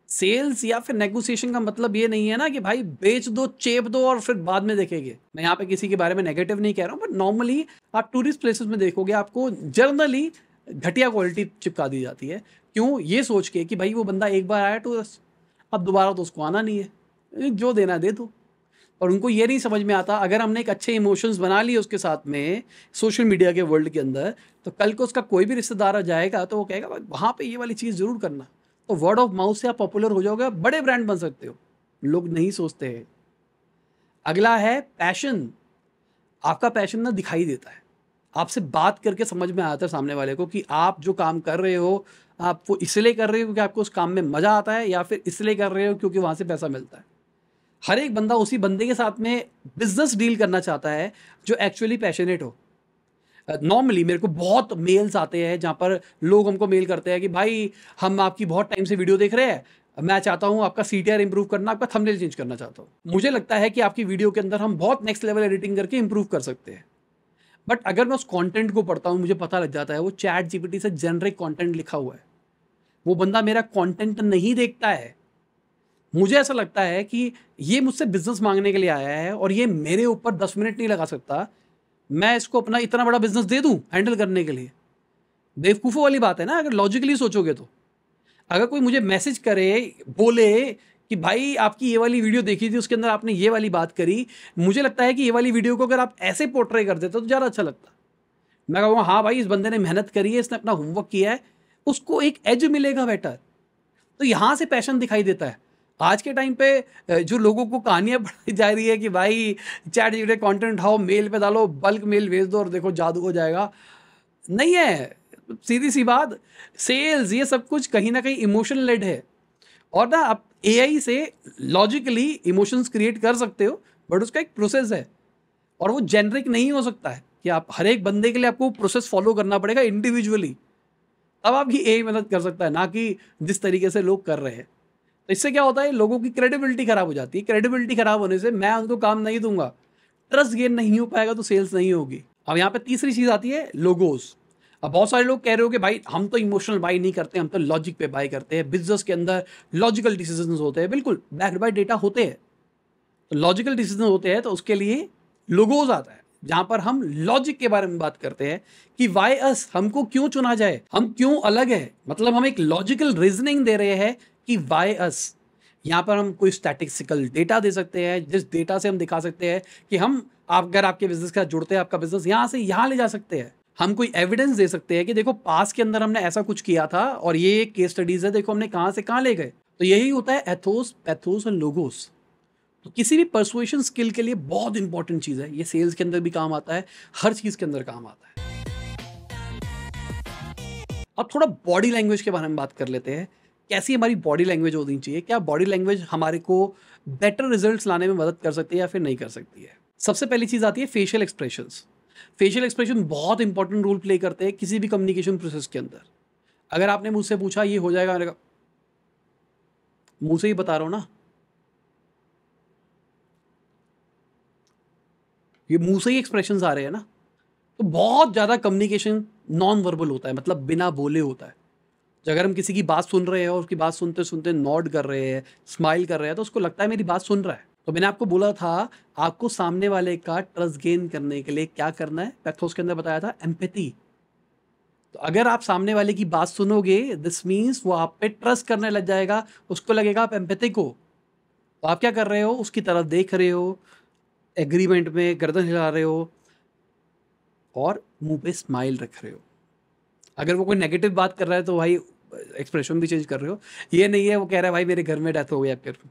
सेल्स या फिर नेगोशिएशन का मतलब ये नहीं है ना कि भाई बेच दो चेप दो और फिर बाद में देखेंगे मैं यहाँ पे किसी के बारे में नेगेटिव नहीं कह रहा हूँ बट नॉर्मली आप टूरिस्ट प्लेसेस में देखोगे आपको जनरली घटिया क्वालिटी चिपका दी जाती है क्यों ये सोच के कि भाई वो बंदा एक बार आया तो अब दोबारा तो उसको आना नहीं है जो देना दे दो और उनको ये नहीं समझ में आता अगर हमने एक अच्छे इमोशंस बना लिए उसके साथ में सोशल मीडिया के वर्ल्ड के अंदर तो कल को उसका कोई भी रिश्तेदार आ जाएगा तो वो कहेगा वहाँ पर ये वाली चीज़ ज़रूर करना तो वर्ड ऑफ माउथ से आप पॉपुलर हो जाओगे बड़े ब्रांड बन सकते हो लोग नहीं सोचते हैं अगला है पैशन आपका पैशन ना दिखाई देता है आपसे बात करके समझ में आता है सामने वाले को कि आप जो काम कर रहे हो आप वो इसलिए कर रहे हो क्योंकि आपको उस काम में मज़ा आता है या फिर इसलिए कर रहे हो क्योंकि वहाँ से पैसा मिलता है हर एक बंदा उसी बंदे के साथ में बिजनेस डील करना चाहता है जो एक्चुअली पैशनेट हो नॉर्मली मेरे को बहुत मेल्स आते हैं जहाँ पर लोग हमको मेल करते हैं कि भाई हम आपकी बहुत टाइम से वीडियो देख रहे हैं मैं चाहता हूँ आपका सी टी आर इंप्रूव करना आपका थंबनेल चेंज करना चाहता हूँ मुझे लगता है कि आपकी वीडियो के अंदर हम बहुत नेक्स्ट लेवल एडिटिंग करके इंप्रूव कर सकते हैं बट अगर मैं उस कंटेंट को पढ़ता हूँ मुझे पता लग जाता है वो चैट जीपीटी से जेनरिक कंटेंट लिखा हुआ है वो बंदा मेरा कॉन्टेंट नहीं देखता है मुझे ऐसा लगता है कि ये मुझसे बिजनेस मांगने के लिए आया है और ये मेरे ऊपर दस मिनट नहीं लगा सकता मैं इसको अपना इतना बड़ा बिजनेस दे दूँ हैंडल करने के लिए बेवकूफ़ों वाली बात है ना अगर लॉजिकली सोचोगे तो अगर कोई मुझे मैसेज करे बोले कि भाई आपकी ये वाली वीडियो देखी थी उसके अंदर आपने ये वाली बात करी मुझे लगता है कि ये वाली वीडियो को अगर आप ऐसे पोर्ट्रे कर देते तो ज़्यादा अच्छा लगता मैं कहूँगा हाँ भाई इस बंदे ने मेहनत करी है इसने अपना होमवर्क किया है उसको एक एज मिलेगा बेटर तो यहाँ से पैशन दिखाई देता है आज के टाइम पे जो लोगों को कहानियाँ पढ़ाई जा रही है कि भाई चैट जीटे कॉन्टेंट हाओ मेल पे डालो बल्क मेल भेज दो और देखो जादू हो जाएगा नहीं है सीधी सी बात सेल्स ये सब कुछ कहीं ना कहीं इमोशन लेड है और ना आप ए से लॉजिकली इमोशंस क्रिएट कर सकते हो बट उसका एक प्रोसेस है और वो जेनरिक नहीं हो सकता है कि आप हर एक बंदे के लिए आपको प्रोसेस फॉलो करना पड़ेगा इंडिविजुअली तब आपकी ए मदद कर सकता है ना कि जिस तरीके से लोग कर रहे हैं तो इससे क्या होता है लोगों की क्रेडिबिलिटी खराब हो जाती है क्रेडिबिलिटी खराब होने से मैं उनको काम नहीं दूंगा ट्रस्ट गेन नहीं हो पाएगा तो सेल्स नहीं होगी अब यहाँ पे तीसरी चीज़ आती है लोगोस अब बहुत सारे लोग कह रहे हो कि भाई हम तो इमोशनल बाई नहीं करते हम तो लॉजिक पे बाई करते हैं बिजनेस के अंदर लॉजिकल डिसीजन होते हैं बिल्कुल बैक बाय डेटा होते हैं तो लॉजिकल डिसीजन होते हैं तो उसके लिए लोगोज आता है जहां पर हम लॉजिक के बारे में बात करते हैं कि वाई अस हमको क्यों चुना जाए हम क्यों अलग है मतलब हम एक लॉजिकल रीजनिंग दे रहे हैं कि वाई अस यहाँ पर हम कोई स्टैटिस्टिकल डेटा दे सकते हैं जिस डेटा से हम दिखा सकते हैं कि हम आप अगर आपके बिजनेस के साथ जुड़ते हैं आपका बिजनेस यहाँ से यहाँ ले जा सकते हैं हम कोई एविडेंस दे सकते हैं कि देखो पास के अंदर हमने ऐसा कुछ किया था और ये केस स्टडीज है देखो हमने कहाँ से कहाँ ले गए तो यही होता है एथोस पैथोस और लोगोस तो किसी भी परसुएशन स्किल के लिए बहुत इंपॉर्टेंट चीज़ है ये सेल्स के अंदर भी काम आता है हर चीज़ के अंदर काम आता है अब थोड़ा बॉडी लैंग्वेज के बारे में बात कर लेते हैं कैसी हमारी बॉडी लैंग्वेज होनी चाहिए क्या बॉडी लैंग्वेज हमारे को बेटर रिजल्ट लाने में मदद कर सकती है या फिर नहीं कर सकती है सबसे पहली चीज़ आती है फेशियल एक्सप्रेशन फेशियल एक्सप्रेशन बहुत इंपॉर्टेंट रोल प्ले करते हैं किसी भी कम्युनिकेशन प्रोसेस के अंदर अगर आपने मुझसे पूछा ये हो जाएगा मुँह से ही बता रहा हूँ ना ये मुँह से ही एक्सप्रेशन आ रहे हैं ना तो बहुत ज़्यादा कम्युनिकेशन नॉन वर्बल होता है मतलब बिना बोले होता है जो अगर हम किसी की बात सुन रहे हैं और उसकी बात सुनते सुनते नॉड कर रहे हैं स्माइल कर रहे हैं तो उसको लगता है मेरी बात सुन रहा है तो मैंने आपको बोला था आपको सामने वाले का ट्रस्ट गेन करने के लिए क्या करना है पैथोस के अंदर बताया था एम्पैथी तो अगर आप सामने वाले की बात सुनोगे दिस मीन्स वो आप पे ट्रस्ट करने लग जाएगा उसको लगेगा आप एम्पैथिक को तो आप क्या कर रहे हो उसकी तरफ देख रहे हो एग्रीमेंट में गर्दन हिला रहे हो और मुंह पे स्माइल रख रहे हो अगर वो कोई नेगेटिव बात कर रहा है तो भाई एक्सप्रेशन भी चेंज कर रहे हो ये नहीं है वो कह रहा है भाई मेरे घर में डेथ हो गई आपके मतलब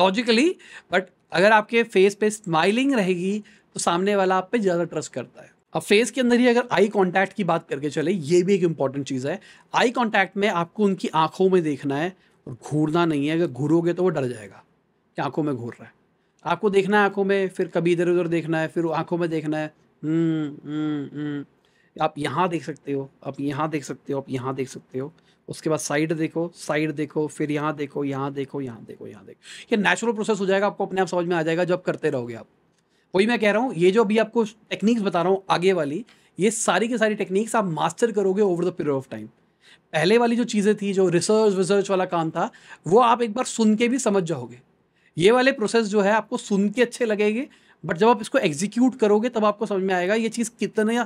लॉजिकली बट अगर आपके फेस पे स्माइलिंग रहेगी तो सामने वाला आप पे ज़्यादा ट्रस्ट करता है अब फेस के अंदर ही अगर आई कांटेक्ट की बात करके चले ये भी एक इंपॉर्टेंट चीज़ है आई कांटेक्ट में आपको उनकी आंखों में देखना है और घूरना नहीं है अगर घूरोगे तो वो डर जाएगा कि आंखों में घूर रहा है आपको देखना है आंखों में फिर कभी इधर उधर देखना है फिर आंखों में देखना है हम्म, हम्म, हम्म। आप यहाँ देख सकते हो आप यहाँ देख सकते हो आप यहाँ देख सकते हो उसके बाद साइड देखो साइड देखो फिर यहाँ देखो यहाँ देखो यहाँ देखो यहाँ देखो ये नेचुरल प्रोसेस हो जाएगा आपको अपने आप समझ में आ जाएगा जब करते रहोगे आप वही मैं कह रहा हूँ ये जो अभी आपको टेक्निक्स बता रहा हूँ आगे वाली ये सारी की सारी टेक्निक्स आप मास्टर करोगे over the period of time पहले वाली जो चीज़ें थी जो रिसर्च विसर्च वाला काम था वो आप एक बार सुन के भी समझ जाओगे ये वाले प्रोसेस जो है आपको सुन के अच्छे लगेंगे बट जब आप इसको एग्जीक्यूट करोगे तब आपको समझ में आएगा ये चीज़ कितना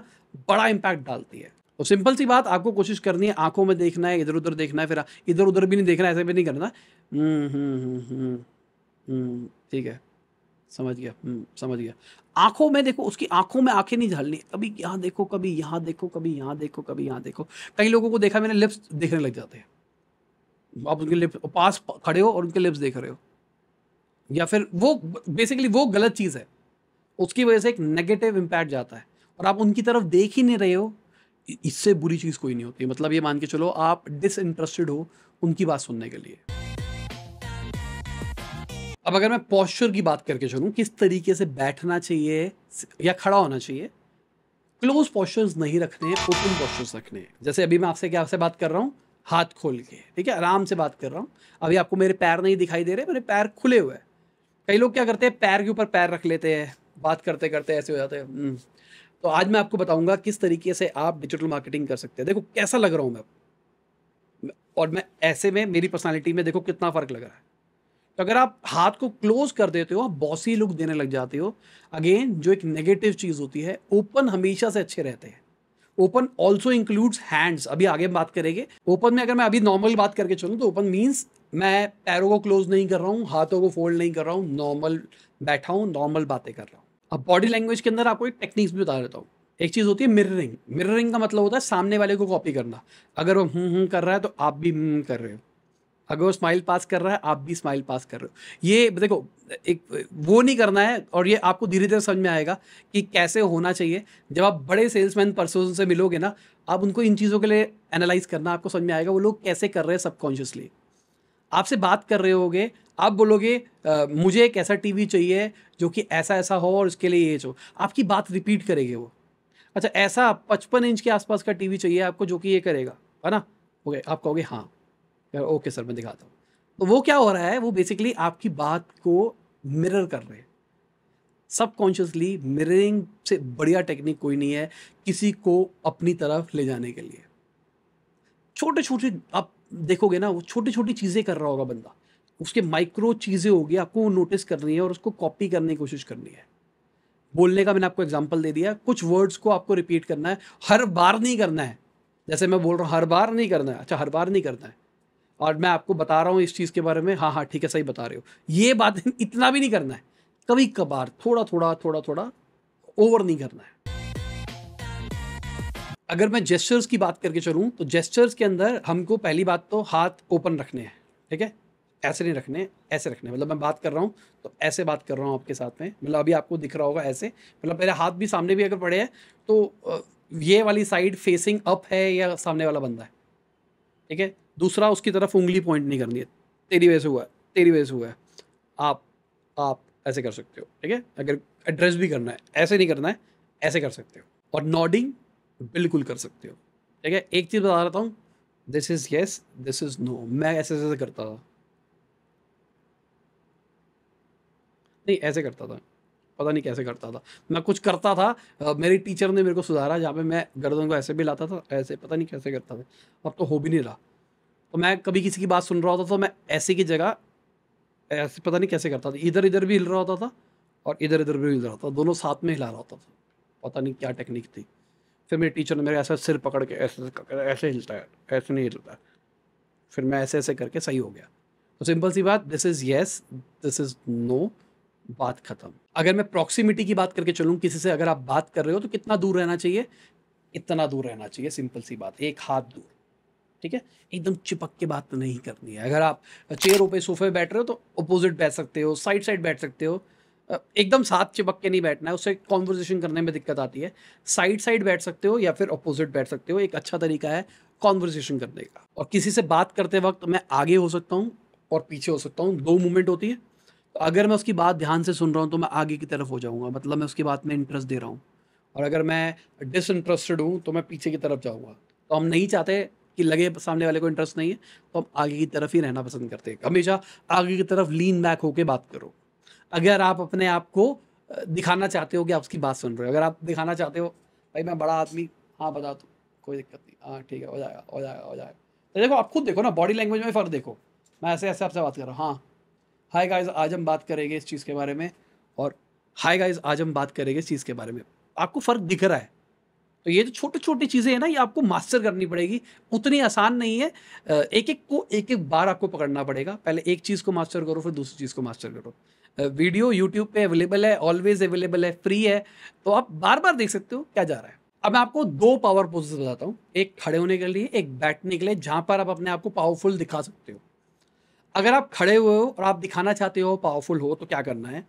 बड़ा इम्पैक्ट डालती है तो सिंपल सी बात आपको कोशिश करनी है आंखों में देखना है इधर उधर देखना है फिर इधर उधर भी नहीं देखना ऐसे भी नहीं करना हम्म, हम्म, हम्म, ठीक है समझ गया समझ गया आंखों में देखो उसकी आंखों में आंखें नहीं झालनी कभी यहाँ देखो कभी यहाँ देखो कभी यहाँ देखो कभी यहाँ देखो कई लोगों को देखा मैंने लिप्स देखने लग जाते हैं आप उनके लिप्स पास खड़े हो और उनके लिप्स देख रहे हो या फिर वो बेसिकली वो गलत चीज़ है उसकी वजह से एक नेगेटिव इम्पैक्ट जाता है और आप उनकी तरफ देख ही नहीं रहे हो इससे बुरी चीज़ कोई नहीं होती मतलब ये मान के चलो आप डिसइंटरेस्टेड हो उनकी बात सुनने के लिए अब अगर मैं पॉस्चर की बात करके चलूँ किस तरीके से बैठना चाहिए या खड़ा होना चाहिए क्लोज पॉस्चर्स नहीं रखने ओपन पॉस्चर्स रखने जैसे अभी मैं आपसे क्या आपसे बात कर रहा हूँ हाथ खोल के ठीक है आराम से बात कर रहा हूँ अभी आपको मेरे पैर नहीं दिखाई दे रहे मेरे पैर खुले हुए हैं कई लोग क्या करते हैं पैर के ऊपर पैर रख लेते हैं बात करते करते ऐसे हो जाते हैं हम्म। तो आज मैं आपको बताऊंगा किस तरीके से आप डिजिटल मार्केटिंग कर सकते हैं देखो कैसा लग रहा हूँ मैं और मैं ऐसे में मेरी पर्सनालिटी में देखो कितना फ़र्क लग रहा है तो अगर आप हाथ को क्लोज कर देते हो आप बॉसी लुक देने लग जाते हो अगेन जो एक नेगेटिव चीज़ होती है ओपन हमेशा से अच्छे रहते हैं ओपन ऑल्सो इंक्लूड्स हैंड्स अभी आगे बात करेंगे ओपन में अगर मैं अभी नॉर्मल बात करके चलूँ तो ओपन मीन्स मैं पैरों को क्लोज नहीं कर रहा हूँ हाथों को फोल्ड नहीं कर रहा हूँ नॉर्मल बैठा हूँ नॉर्मल बातें कर रहा हूँ अब बॉडी लैंग्वेज के अंदर आपको एक टेक्निक्स भी बता देता हूँ एक चीज़ होती है मिररिंग मिररिंग का मतलब होता है सामने वाले को कॉपी करना अगर वो हूँ हम्म हूँ हम्म कर रहा है तो आप भी हूँ हम्म कर रहे हो अगर वो स्माइल पास कर रहा है आप भी स्माइल पास कर रहे हो ये देखो एक वो नहीं करना है और ये आपको धीरे धीरे समझ में आएगा कि कैसे होना चाहिए जब आप बड़े सेल्समैन पर्सन से मिलोगे ना आप उनको इन चीज़ों के लिए एनालाइज करना आपको समझ में आएगा वो लोग कैसे कर रहे हैं सबकॉन्शियसली आपसे बात कर रहे होगे आप बोलोगे आ, मुझे एक ऐसा टीवी चाहिए जो कि ऐसा ऐसा हो और उसके लिए ये हो आपकी बात रिपीट करेगी वो अच्छा ऐसा पचपन इंच के आसपास का टीवी चाहिए आपको जो कि ये करेगा है ना ओके आप कहोगे हाँ ओके सर मैं दिखाता हूँ तो वो क्या हो रहा है वो बेसिकली आपकी बात को मिरर कर रहे हैं सबकॉन्शियसली मिररिंग से बढ़िया टेक्निक कोई नहीं है किसी को अपनी तरफ ले जाने के लिए छोटे छोटे आप देखोगे ना वो छोटी छोटी चीज़ें कर रहा होगा बंदा उसके माइक्रो चीज़ें होगी आपको नोटिस करनी है और उसको कॉपी करने की कोशिश करनी है बोलने का मैंने आपको एग्जाम्पल दे दिया कुछ वर्ड्स को आपको रिपीट करना है हर बार नहीं करना है जैसे मैं बोल रहा हूँ हर बार नहीं करना है अच्छा हर बार नहीं करना है और मैं आपको बता रहा हूँ इस चीज़ के बारे में हाँ हाँ ठीक है सही बता रहे हो ये बात इतना भी नहीं करना है कभी कभार थोड़ा थोड़ा थोड़ा थोड़ा ओवर नहीं करना है अगर मैं जेस्टर्स की बात करके चलूँ तो जेस्टर्स के अंदर हमको पहली बात तो हाथ ओपन रखने हैं ठीक है ऐसे नहीं रखने ऐसे रखने मतलब मैं बात कर रहा हूँ तो ऐसे बात कर रहा हूँ आपके साथ में मतलब अभी आपको दिख रहा होगा ऐसे मतलब मेरे हाथ भी सामने भी अगर पड़े हैं तो ये वाली साइड फेसिंग अप है या सामने वाला बंदा है ठीक है दूसरा उसकी तरफ उंगली पॉइंट नहीं करनी है तेरी वजह से हुआ है तेरी वजह से हुआ है आप आप ऐसे कर सकते हो ठीक है अगर एड्रेस भी करना है ऐसे नहीं करना है ऐसे कर सकते हो और नॉडिंग बिल्कुल कर सकते हो ठीक है एक चीज़ बता रहा हूँ this is yes this is no मैं ऐसे ऐसे करता था नहीं ऐसे करता था पता नहीं कैसे करता था मैं कुछ करता था मेरी टीचर ने मेरे को सुधारा जहाँ पे मैं गर्दन को ऐसे भी लाता था ऐसे पता नहीं कैसे करता था अब तो हो भी नहीं रहा तो मैं कभी किसी की बात सुन रहा होता तो मैं ऐसे की जगह ऐसे पता नहीं कैसे करता था इधर इधर भी हिल रहा होता था और इधर इधर भी हिल रहा था दोनों साथ में हिला रहा होता था पता नहीं क्या टेक्निक थी फिर मेरे टीचर ने मेरे ऐसा सिर पकड़ के ऐसे ऐसे हिलता है ऐसे नहीं हिलता फिर मैं ऐसे ऐसे करके सही हो गया तो सिंपल सी बात this is yes this is no बात खत्म अगर मैं प्रॉक्सिमिटी की बात करके चलूँ किसी से अगर आप बात कर रहे हो तो कितना दूर रहना चाहिए इतना दूर रहना चाहिए सिंपल सी बात एक हाथ दूर ठीक है एकदम चिपक के बात नहीं करनी है अगर आप चेयरों पे सोफे बैठ रहे हो तो अपोजिट बैठ सकते हो साइड साइड बैठ सकते हो एकदम साथ चिपक के नहीं बैठना है उससे कॉन्वर्जेशन करने में दिक्कत आती है साइड साइड बैठ सकते हो या फिर अपोजिट बैठ सकते हो एक अच्छा तरीका है कॉन्वर्जेशन करने का और किसी से बात करते वक्त मैं आगे हो सकता हूँ और पीछे हो सकता हूँ दो मूवमेंट होती है अगर मैं उसकी बात ध्यान से सुन रहा हूँ तो मैं आगे की तरफ हो जाऊँगा मतलब मैं उसकी बात में इंटरेस्ट दे रहा हूँ और अगर मैं डिसइंटरेस्टेड हूँ तो मैं पीछे की तरफ जाऊँगा तो हम नहीं चाहते कि लगे सामने वाले को इंटरेस्ट नहीं है तो हम आगे की तरफ ही रहना पसंद करते हैं हमेशा आगे की तरफ लीन बैक होकर बात करो अगर आप अपने आप को दिखाना चाहते हो कि आप उसकी बात सुन रहे हो अगर आप दिखाना चाहते हो भाई मैं बड़ा आदमी हाँ बता दो तो, कोई दिक्कत नहीं हाँ ठीक है हो जाएगा हो जाएगा हो जाएगा तो देखो आप खुद देखो ना बॉडी लैंग्वेज में फ़र्क देखो मैं ऐसे ऐसे आपसे बात कर रहा हूँ हाँ हाय गाइस आज हम बात करेंगे इस चीज़ के बारे में और हाय गाइस आज हम बात करेंगे इस चीज़ के बारे में आपको फ़र्क दिख रहा है तो ये जो छोटी छोटी चीज़ें हैं ना ये आपको मास्टर करनी पड़ेगी उतनी आसान नहीं है एक एक को एक एक बार आपको पकड़ना पड़ेगा पहले एक चीज़ को मास्टर करो फिर दूसरी चीज़ को मास्टर करो वीडियो यूट्यूब पे अवेलेबल है ऑलवेज अवेलेबल है फ्री है तो आप बार बार देख सकते हो क्या जा रहा है अब मैं आपको दो पावर पोजेस बताता हूँ एक खड़े होने के लिए एक बैठने के लिए जहाँ पर आप अपने आप को पावरफुल दिखा सकते हो अगर आप खड़े हुए हो और आप दिखाना चाहते हो पावरफुल हो तो क्या करना है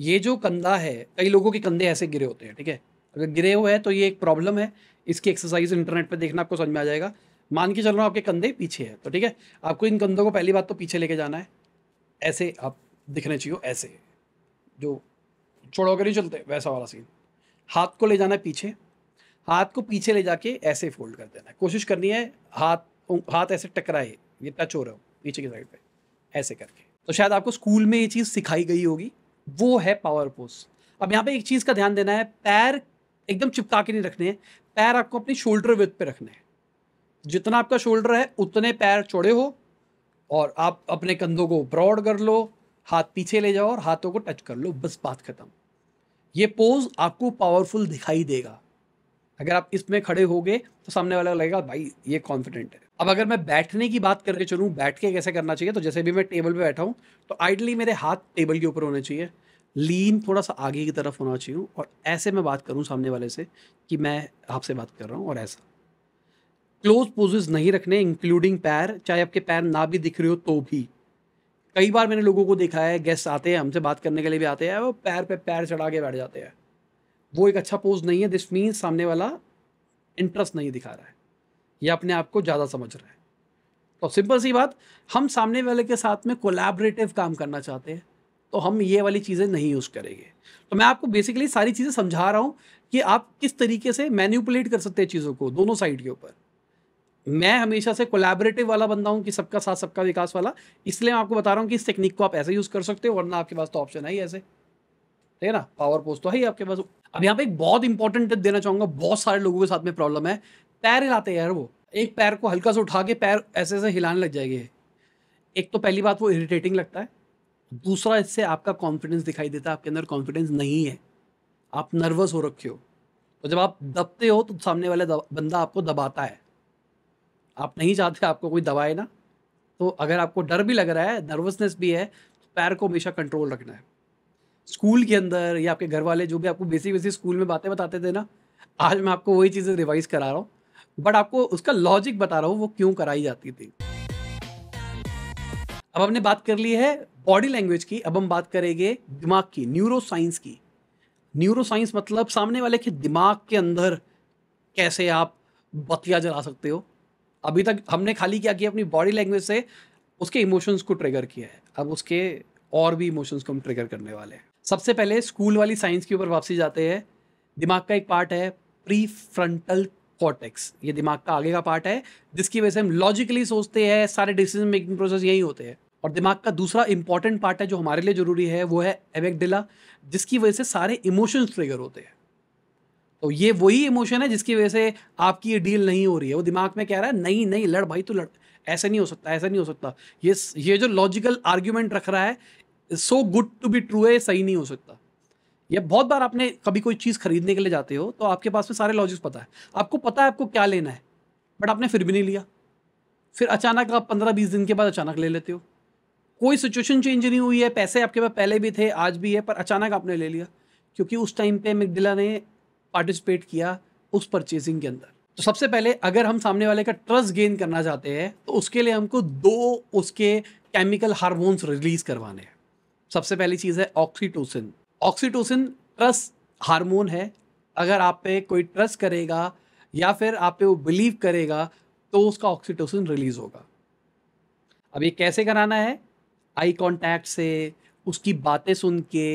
ये जो कंधा है कई लोगों के कंधे ऐसे गिरे होते हैं ठीक है अगर गिरे हुए हैं तो ये एक प्रॉब्लम है इसकी एक्सरसाइज इंटरनेट पर देखना आपको समझ में आ जाएगा मान के चल रहा हूँ आपके कंधे पीछे है तो ठीक है आपको इन कंधों को पहली बात तो पीछे लेके जाना है ऐसे आप दिखने चाहिए ऐसे जो छोड़ो नहीं चलते वैसा वाला सीन हाथ को ले जाना है पीछे हाथ को पीछे ले जाके ऐसे फोल्ड कर देना है कोशिश करनी है हाथ हाथ ऐसे टकराए ये टच हो रहा हो पीछे की साइड पे ऐसे करके तो शायद आपको स्कूल में ये चीज़ सिखाई गई होगी वो है पावर पोज अब यहाँ पे एक चीज़ का ध्यान देना है पैर एकदम चिपका के नहीं रखने हैं पैर आपको अपनी शोल्डर विथ पे रखने हैं जितना आपका शोल्डर है उतने पैर चौड़े हो और आप अपने कंधों को ब्रॉड कर लो हाथ पीछे ले जाओ और हाथों को टच कर लो बस बात खत्म ये पोज आपको पावरफुल दिखाई देगा अगर आप इसमें खड़े हो गए तो सामने वाला लगेगा भाई ये कॉन्फिडेंट है अब अगर मैं बैठने की बात करके चलूँ बैठ के कैसे करना चाहिए तो जैसे भी मैं टेबल पर बैठा हूँ तो आइडली मेरे हाथ टेबल के ऊपर होने चाहिए लीन थोड़ा सा आगे की तरफ होना चाहिए और ऐसे मैं बात करूँ सामने वाले से कि मैं आपसे बात कर रहा हूँ और ऐसा क्लोज पोजेस नहीं रखने इंक्लूडिंग पैर चाहे आपके पैर ना भी दिख रहे हो तो भी कई बार मैंने लोगों को देखा है गेस्ट आते हैं हमसे बात करने के लिए भी आते हैं वो पैर पे पैर चढ़ा के बैठ जाते हैं वो एक अच्छा पोज नहीं है दिस मीन सामने वाला इंटरेस्ट नहीं दिखा रहा है या अपने आप को ज़्यादा समझ रहा है तो सिंपल सी बात हम सामने वाले के साथ में कोलैबोरेटिव काम करना चाहते हैं तो हम ये वाली चीज़ें नहीं यूज़ करेंगे तो मैं आपको बेसिकली सारी चीज़ें समझा रहा हूँ कि आप किस तरीके से मैन्यूपुलेट कर सकते हैं चीज़ों को दोनों साइड के ऊपर मैं हमेशा से कोलैबोरेटिव वाला बंदा हूँ कि सबका साथ सबका विकास वाला इसलिए मैं आपको बता रहा हूँ कि इस टेक्निक को आप ऐसे यूज़ कर सकते हो वरना आपके पास तो ऑप्शन है ही ऐसे ठीक है ना पावर पोस्ट तो है ही आपके पास अब यहाँ पे एक बहुत इंपॉर्टेंट टिप देना चाहूंगा बहुत सारे लोगों के साथ में प्रॉब्लम है पैर हिलाते हैं यार वो एक पैर को हल्का सा उठा के पैर ऐसे ऐसे हिलाने लग जाएंगे एक तो पहली बात वो इरिटेटिंग लगता है दूसरा इससे आपका कॉन्फिडेंस दिखाई देता है आपके अंदर कॉन्फिडेंस नहीं है आप नर्वस हो रखे हो तो जब आप दबते हो तो सामने वाला बंदा आपको दबाता है आप नहीं चाहते आपको कोई दबाए ना तो अगर आपको डर भी लग रहा है नर्वसनेस भी है तो पैर को हमेशा कंट्रोल रखना है स्कूल के अंदर या आपके घर वाले जो भी आपको बेसिक बेसिक स्कूल में बातें बताते थे ना आज मैं आपको वही चीज़ें रिवाइज करा रहा हूँ बट आपको उसका लॉजिक बता रहा हूँ वो क्यों कराई जाती थी अब हमने बात कर ली है बॉडी लैंग्वेज की अब हम बात करेंगे दिमाग की न्यूरो साइंस की न्यूरो साइंस मतलब सामने वाले के दिमाग के अंदर कैसे आप बतिया जला सकते हो अभी तक हमने खाली क्या किया अपनी बॉडी लैंग्वेज से उसके इमोशंस को ट्रिगर किया है अब उसके और भी इमोशंस को हम ट्रिगर करने वाले हैं सबसे पहले स्कूल वाली साइंस के ऊपर वापसी जाते हैं दिमाग का एक पार्ट है प्री फ्रंटल कॉटेक्स ये दिमाग का आगे का पार्ट है जिसकी वजह से हम लॉजिकली सोचते हैं सारे डिसीजन मेकिंग प्रोसेस यही होते हैं और दिमाग का दूसरा इंपॉर्टेंट पार्ट है जो हमारे लिए ज़रूरी है वो है एवेक्डिला जिसकी वजह से सारे इमोशंस ट्रिगर होते हैं तो ये वही इमोशन है जिसकी वजह से आपकी ये डील नहीं हो रही है वो दिमाग में कह रहा है नहीं नहीं लड़ भाई तू लड़ ऐसा नहीं हो सकता ऐसा नहीं हो सकता ये ये जो लॉजिकल आर्ग्यूमेंट रख रहा है so good to be true है सही नहीं हो सकता या बहुत बार आपने कभी कोई चीज़ खरीदने के लिए जाते हो तो आपके पास में सारे लॉजिक्स पता है आपको पता है आपको क्या लेना है बट आपने फिर भी नहीं लिया फिर अचानक आप पंद्रह बीस दिन के बाद अचानक ले लेते हो कोई सिचुएशन चेंज नहीं हुई है पैसे आपके पास पहले भी थे आज भी है पर अचानक आपने ले लिया क्योंकि उस टाइम पे मिगडिला ने पार्टिसिपेट किया उस परचेजिंग के अंदर तो सबसे पहले अगर हम सामने वाले का ट्रस्ट गेन करना चाहते हैं तो उसके लिए हमको दो उसके केमिकल हार्मोन्स रिलीज करवाने हैं सबसे पहली चीज़ है ऑक्सीटोसिन ऑक्सीटोसिन ट्रस्ट हार्मोन है अगर आप पे कोई ट्रस्ट करेगा या फिर आप पे वो बिलीव करेगा तो उसका ऑक्सीटोसिन रिलीज़ होगा अब ये कैसे कराना है आई कांटेक्ट से उसकी बातें सुन के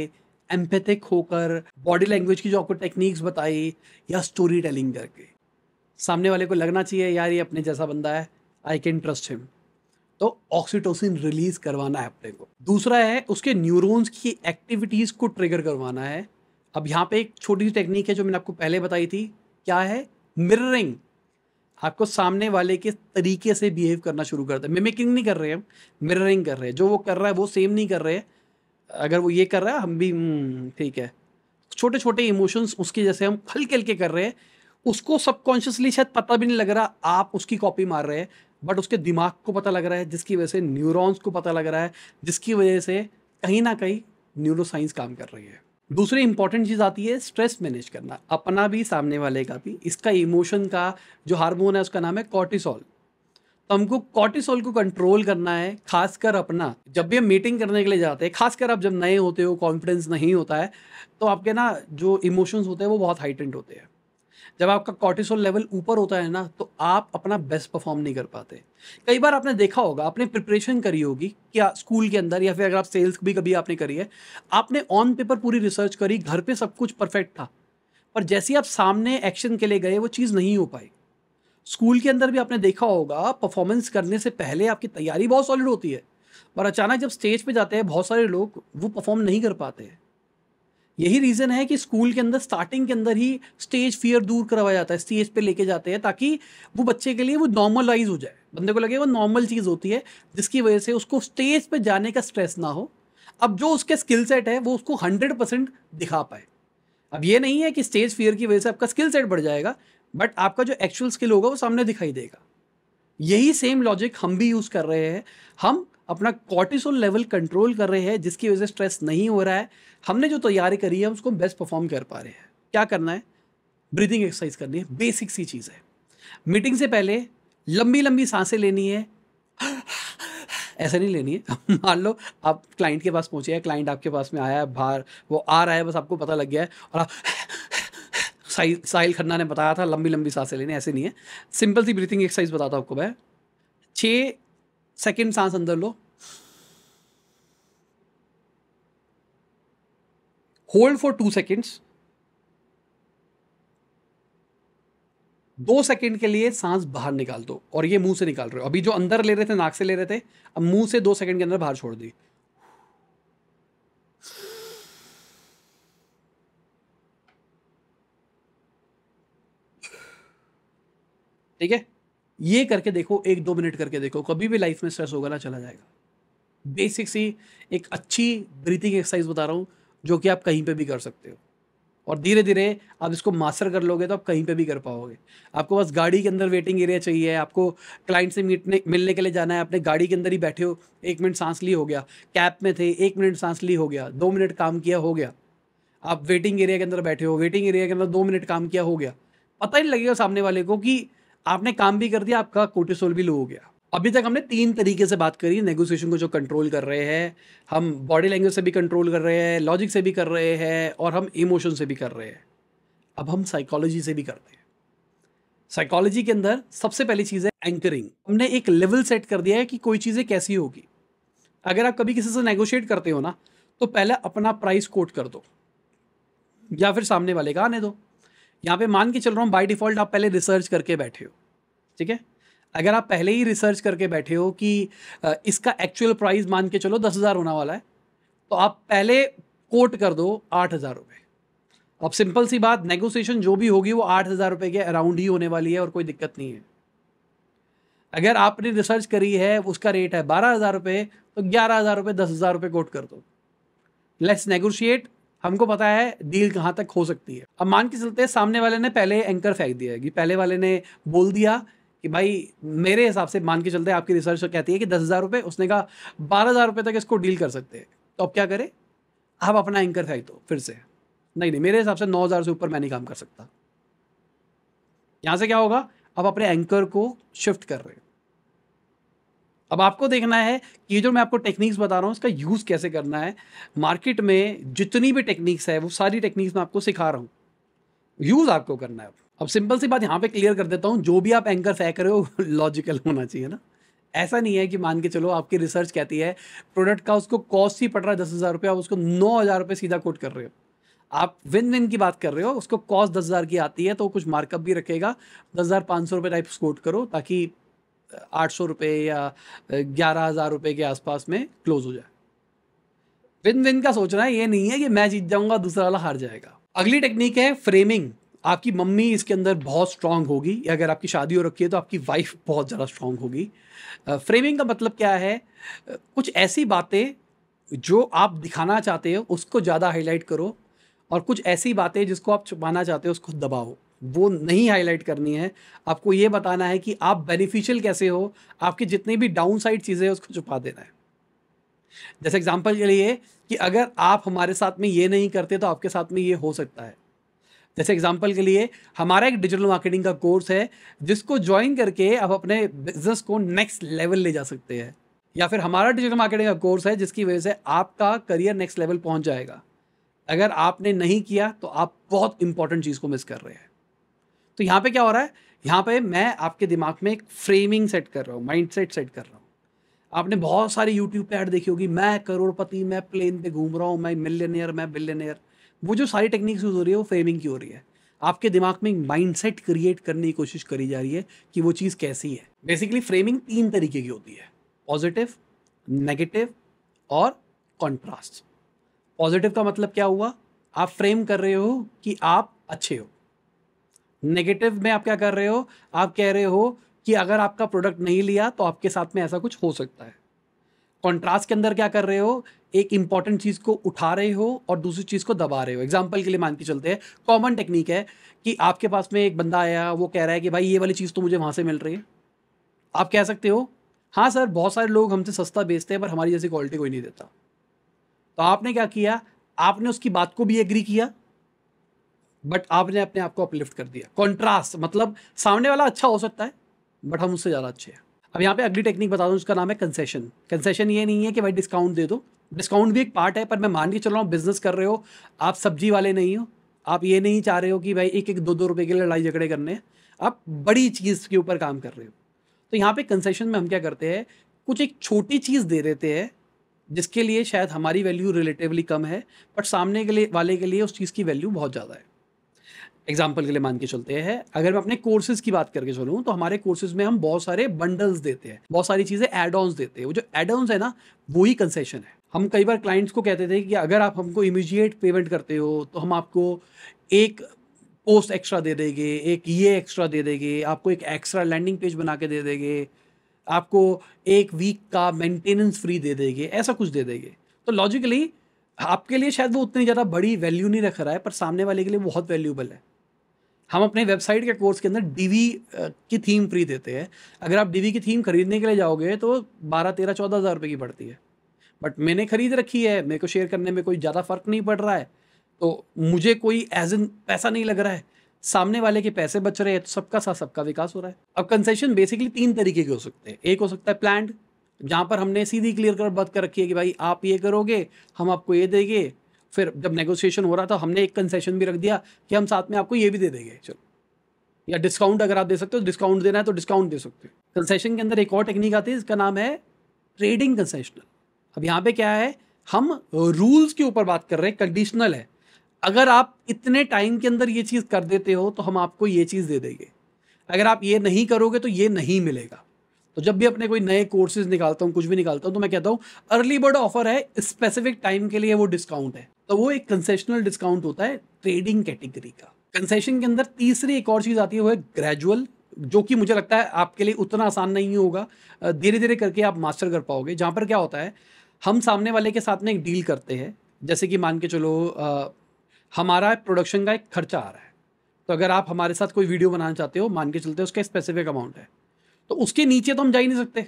एम्पेथिक होकर बॉडी लैंग्वेज की जो आपको टेक्निक्स बताई या स्टोरी टेलिंग करके सामने वाले को लगना चाहिए यार ये अपने जैसा बंदा है आई कैन ट्रस्ट हिम तो ऑक्सीटोसिन रिलीज करवाना है अपने को दूसरा है उसके न्यूरोन्स की एक्टिविटीज़ को ट्रिगर करवाना है अब यहाँ पे एक छोटी सी टेक्निक है जो मैंने आपको पहले बताई थी क्या है मिररिंग आपको सामने वाले के तरीके से बिहेव करना शुरू करते हैं मिमिकिंग नहीं कर रहे हम मिररिंग कर रहे हैं जो वो कर रहा है वो सेम नहीं कर रहे अगर वो ये कर रहा है हम भी हम्म, ठीक है छोटे छोटे इमोशंस उसके जैसे हम हल्के हल्के कर रहे हैं उसको सबकॉन्शियसली शायद पता भी नहीं लग रहा आप उसकी कॉपी मार रहे हैं बट उसके दिमाग को पता लग रहा है जिसकी वजह से न्यूरॉन्स को पता लग रहा है जिसकी वजह से कहीं ना कहीं न्यूरोसाइंस काम कर रही है दूसरी इंपॉर्टेंट चीज़ आती है स्ट्रेस मैनेज करना अपना भी सामने वाले का भी इसका इमोशन का जो हार्मोन है उसका नाम है कॉर्टिसोल तो हमको कॉर्टिसोल को कंट्रोल करना है खासकर अपना जब भी हम मीटिंग करने के लिए जाते हैं खासकर आप जब नए होते हो कॉन्फिडेंस नहीं होता है तो आपके ना जो इमोशंस होते हैं वो बहुत हाइटेंट होते हैं जब आपका कॉर्टिसोल लेवल ऊपर होता है ना तो आप अपना बेस्ट परफॉर्म नहीं कर पाते कई बार आपने देखा होगा आपने प्रिपरेशन करी होगी क्या स्कूल के अंदर या फिर अगर आप सेल्स भी कभी आपने करी है आपने ऑन पेपर पूरी रिसर्च करी घर पे सब कुछ परफेक्ट था पर जैसे आप सामने एक्शन के लिए गए वो चीज़ नहीं हो पाई स्कूल के अंदर भी आपने देखा होगा परफॉर्मेंस करने से पहले आपकी तैयारी बहुत सॉलिड होती है पर अचानक जब स्टेज पे जाते हैं बहुत सारे लोग वो परफॉर्म नहीं कर पाते हैं यही रीज़न है कि स्कूल के अंदर स्टार्टिंग के अंदर ही स्टेज फियर दूर करवाया जाता है स्टेज पे लेके जाते हैं ताकि वो बच्चे के लिए वो नॉर्मलाइज हो जाए बंदे को लगे वो नॉर्मल चीज़ होती है जिसकी वजह से उसको स्टेज पे जाने का स्ट्रेस ना हो अब जो उसके स्किल सेट है वो उसको हंड्रेड परसेंट दिखा पाए अब ये नहीं है कि स्टेज फियर की वजह से आपका स्किल सेट बढ़ जाएगा बट आपका जो एक्चुअल स्किल होगा वो सामने दिखाई देगा यही सेम लॉजिक हम भी यूज़ कर रहे हैं हम अपना कॉर्टिसोल लेवल कंट्रोल कर रहे हैं जिसकी वजह से स्ट्रेस नहीं हो रहा है हमने जो तैयारी करी है उसको बेस्ट परफॉर्म कर पा रहे हैं क्या करना है ब्रीदिंग एक्सरसाइज करनी है बेसिक सी चीज़ है मीटिंग से पहले लंबी लंबी सांसें लेनी है ऐसे नहीं लेनी है मान लो आप क्लाइंट के पास पहुँचे हैं क्लाइंट आपके पास में आया है बाहर वो आ रहा है बस आपको पता लग गया है और आप साहिल साहिल खन्ना ने बताया था लंबी लंबी सांसें लेनी ऐसे नहीं है सिंपल सी ब्रीथिंग एक्सरसाइज बताता हूँ आपको मैं छः सेकेंड सांस अंदर लो होल्ड फॉर टू सेकेंड्स दो सेकेंड के लिए सांस बाहर निकाल दो और ये मुंह से निकाल रहे हो अभी जो अंदर ले रहे थे नाक से ले रहे थे अब मुंह से दो सेकेंड के अंदर बाहर छोड़ दी ठीक है ये करके देखो एक दो मिनट करके देखो कभी भी लाइफ में स्ट्रेस होगा ना चला जाएगा बेसिक सी एक अच्छी ब्रीथिंग एक्सरसाइज बता रहा हूं जो कि आप कहीं पे भी कर सकते हो और धीरे धीरे आप इसको मास्टर कर लोगे तो आप कहीं पे भी कर पाओगे आपको बस गाड़ी के अंदर वेटिंग एरिया चाहिए आपको क्लाइंट से मीटने मिलने के लिए जाना है आपने गाड़ी के अंदर ही बैठे हो एक मिनट सांस ली हो गया कैब में थे एक मिनट सांस ली हो गया दो मिनट काम किया हो गया आप वेटिंग एरिया के अंदर बैठे हो वेटिंग एरिया के अंदर दो मिनट काम किया हो गया पता ही लगेगा सामने वाले को कि आपने काम भी कर दिया आपका कोटिसोल भी लो हो गया अभी तक हमने तीन तरीके से बात करी नेगोशिएशन को जो कंट्रोल कर रहे हैं हम बॉडी लैंग्वेज से भी कंट्रोल कर रहे हैं लॉजिक से भी कर रहे हैं और हम इमोशन से भी कर रहे हैं अब हम साइकोलॉजी से भी करते हैं साइकोलॉजी के अंदर सबसे पहली चीज़ है एंकरिंग हमने एक लेवल सेट कर दिया है कि कोई चीज़ें कैसी होगी अगर आप कभी किसी से नेगोशिएट करते हो ना तो पहले अपना प्राइस कोट कर दो या फिर सामने वाले का आने दो यहाँ पे मान के चल रहा हूँ बाय डिफ़ॉल्ट आप पहले रिसर्च करके बैठे हो ठीक है अगर आप पहले ही रिसर्च करके बैठे हो कि इसका एक्चुअल प्राइस मान के चलो दस हज़ार होना वाला है तो आप पहले कोट कर दो आठ हज़ार रुपये अब सिंपल सी बात नेगोशिएशन जो भी होगी वो आठ हज़ार रुपये के अराउंड ही होने वाली है और कोई दिक्कत नहीं है अगर आपने रिसर्च करी है उसका रेट है बारह हज़ार रुपये तो ग्यारह हज़ार रुपये दस हज़ार रुपये कोट कर दो लेट्स नेगोशिएट हमको पता है डील कहाँ तक हो सकती है अब मान के चलते सामने वाले ने पहले एंकर फेंक दिया है कि पहले वाले ने बोल दिया कि भाई मेरे हिसाब से मान के चलते आपकी रिसर्च कहती है कि दस हज़ार रुपये उसने कहा बारह हज़ार रुपये तक इसको डील कर सकते हैं तो अब क्या करें आप अपना एंकर फेंक दो फिर से नहीं नहीं मेरे हिसाब से नौ हज़ार से ऊपर मैं नहीं काम कर सकता यहाँ से क्या होगा अब अपने एंकर को शिफ्ट कर रहे अब आपको देखना है कि जो मैं आपको टेक्निक्स बता रहा हूँ इसका यूज़ कैसे करना है मार्केट में जितनी भी टेक्निक्स है वो सारी टेक्निक्स मैं आपको सिखा रहा हूँ यूज़ आपको करना है अब सिंपल सी बात यहाँ पे क्लियर कर देता हूँ जो भी आप एंकर सह करें वो लॉजिकल होना चाहिए ना ऐसा नहीं है कि मान के चलो आपकी रिसर्च कहती है प्रोडक्ट का उसको कॉस्ट ही पड़ रहा है दस हज़ार रुपये आप उसको नौ हज़ार रुपये सीधा कोट कर रहे हो आप विन विन की बात कर रहे हो उसको कॉस्ट दस हज़ार की आती है तो कुछ मार्कअप भी रखेगा दस हज़ार पाँच सौ रुपये टाइप कोट करो ताकि आठ सौ रुपये या ग्यारह हज़ार रुपये के आसपास में क्लोज हो जाए विन विन का सोचना है ये नहीं है कि मैं जीत जाऊंगा दूसरा वाला हार जाएगा अगली टेक्निक है फ्रेमिंग आपकी मम्मी इसके अंदर बहुत स्ट्रांग होगी अगर आपकी शादी हो रखी है तो आपकी वाइफ बहुत ज़्यादा स्ट्रांग होगी फ्रेमिंग का मतलब क्या है कुछ ऐसी बातें जो आप दिखाना चाहते हो उसको ज़्यादा हाईलाइट करो और कुछ ऐसी बातें जिसको आप छुपाना चाहते हो उसको दबाओ वो नहीं हाईलाइट करनी है आपको ये बताना है कि आप बेनिफिशियल कैसे हो आपके जितनी भी डाउन साइड चीज़ें हैं उसको छुपा देना है जैसे एग्जाम्पल के लिए कि अगर आप हमारे साथ में ये नहीं करते तो आपके साथ में ये हो सकता है जैसे एग्जांपल के लिए हमारा एक डिजिटल मार्केटिंग का कोर्स है जिसको ज्वाइन करके आप अपने बिजनेस को नेक्स्ट लेवल ले जा सकते हैं या फिर हमारा डिजिटल मार्केटिंग का कोर्स है जिसकी वजह से आपका करियर नेक्स्ट लेवल पहुंच जाएगा अगर आपने नहीं किया तो आप बहुत इंपॉर्टेंट चीज़ को मिस कर रहे हैं तो यहाँ पे क्या हो रहा है यहाँ पे मैं आपके दिमाग में एक फ्रेमिंग सेट कर रहा हूँ माइंड सेट सेट कर रहा हूँ आपने बहुत सारी यूट्यूब पे ऐड देखी होगी मैं करोड़पति मैं प्लेन पे घूम रहा हूँ मैं मिलियनियर मैं बिलियनियर वो जो सारी टेक्निक्स यूज़ हो रही है वो फ्रेमिंग की हो रही है आपके दिमाग में माइंडसेट क्रिएट करने की कोशिश करी जा रही है कि वो चीज़ कैसी है बेसिकली फ्रेमिंग तीन तरीके की होती है पॉजिटिव नेगेटिव और कॉन्ट्रास्ट पॉजिटिव का मतलब क्या हुआ आप फ्रेम कर रहे हो कि आप अच्छे हो नेगेटिव में आप क्या कर रहे हो आप कह रहे हो कि अगर आपका प्रोडक्ट नहीं लिया तो आपके साथ में ऐसा कुछ हो सकता है कॉन्ट्रास्ट के अंदर क्या कर रहे हो एक इंपॉर्टेंट चीज़ को उठा रहे हो और दूसरी चीज़ को दबा रहे हो एग्जाम्पल के लिए मान के चलते हैं कॉमन टेक्निक है कि आपके पास में एक बंदा आया वो कह रहा है कि भाई ये वाली चीज़ तो मुझे वहाँ से मिल रही है आप कह सकते हो हाँ सर बहुत सारे लोग हमसे सस्ता बेचते हैं पर हमारी जैसी क्वालिटी कोई नहीं देता तो आपने क्या किया आपने उसकी बात को भी एग्री किया बट आपने अपने आप को अपलिफ्ट कर दिया कॉन्ट्रास्ट मतलब सामने वाला अच्छा हो सकता है बट हम उससे ज़्यादा अच्छे हैं अब यहाँ पे अगली टेक्निक बता दूँ उसका नाम है कंसेशन कंसेशन ये नहीं है कि भाई डिस्काउंट दे दो डिस्काउंट भी एक पार्ट है पर मैं मान के चल रहा हूँ बिजनेस कर रहे हो आप सब्जी वाले नहीं हो आप ये नहीं चाह रहे हो कि भाई एक एक दो दो रुपये के लिए लड़ाई झगड़े करने आप बड़ी चीज़ के ऊपर काम कर रहे हो तो यहाँ पे कंसेशन में हम क्या करते हैं कुछ एक छोटी चीज़ दे देते हैं जिसके लिए शायद हमारी वैल्यू रिलेटिवली कम है बट सामने के लिए वाले के लिए उस चीज़ की वैल्यू बहुत ज़्यादा है एग्जाम्पल के लिए मान के चलते हैं अगर मैं अपने कोर्सेज की बात करके चलूँ तो हमारे कोर्सेज में हम बहुत सारे बंडल्स देते हैं बहुत सारी चीज़ें एड ऑन्स देते हैं वो जो एड ऑन्स है ना वो ही कंसेशन है हम कई बार क्लाइंट्स को कहते थे कि अगर आप हमको इमीजिएट पेमेंट करते हो तो हम आपको एक पोस्ट एक्स्ट्रा दे देंगे एक ये एक्स्ट्रा दे देंगे आपको एक एक्स्ट्रा लैंडिंग पेज बना के दे देंगे आपको एक वीक का मेंटेनेंस फ्री दे देंगे ऐसा कुछ दे देंगे तो लॉजिकली आपके लिए शायद वो उतनी ज़्यादा बड़ी वैल्यू नहीं रख रहा है पर सामने वाले के लिए बहुत वैल्यूबल है हम अपने वेबसाइट के कोर्स के अंदर डीवी की थीम फ्री देते हैं अगर आप डीवी की थीम खरीदने के लिए जाओगे तो बारह तेरह चौदह हज़ार रुपये की पड़ती है बट मैंने खरीद रखी है मेरे को शेयर करने में कोई ज़्यादा फ़र्क नहीं पड़ रहा है तो मुझे कोई एज एन पैसा नहीं लग रहा है सामने वाले के पैसे बच रहे हैं तो सबका साथ सबका विकास हो रहा है अब कंसेशन बेसिकली तीन तरीके के हो सकते हैं एक हो सकता है प्लान जहाँ पर हमने सीधी क्लियर कर बात कर रखी है कि भाई आप ये करोगे हम आपको ये देंगे फिर जब नेगोशिएशन हो रहा था हमने एक कंसेशन भी रख दिया कि हम साथ में आपको ये भी दे देंगे चलो या डिस्काउंट अगर आप दे सकते हो डिस्काउंट देना है तो डिस्काउंट दे सकते हो कंसेशन के अंदर एक और टेक्निक आती है इसका नाम है ट्रेडिंग कंसेशनल अब यहाँ पे क्या है हम रूल्स के ऊपर बात कर रहे हैं कंडीशनल है अगर आप इतने टाइम के अंदर ये चीज़ कर देते हो तो हम आपको ये चीज़ दे देंगे अगर आप ये नहीं करोगे तो ये नहीं मिलेगा तो जब भी अपने कोई नए कोर्सेज निकालता हूँ कुछ भी निकालता हूँ तो मैं कहता हूँ अर्ली बर्ड ऑफर है स्पेसिफिक टाइम के लिए वो डिस्काउंट है तो वो एक कंसेशनल डिस्काउंट होता है ट्रेडिंग कैटेगरी का कंसेशन के अंदर तीसरी एक और चीज़ आती है वो है ग्रेजुअल जो कि मुझे लगता है आपके लिए उतना आसान नहीं होगा धीरे धीरे करके आप मास्टर कर पाओगे जहाँ पर क्या होता है हम सामने वाले के साथ में एक डील करते हैं जैसे कि मान के चलो आ, हमारा प्रोडक्शन का एक खर्चा आ रहा है तो अगर आप हमारे साथ कोई वीडियो बनाना चाहते हो मान के चलते हो उसका स्पेसिफिक अमाउंट है तो उसके नीचे तो हम जा ही नहीं सकते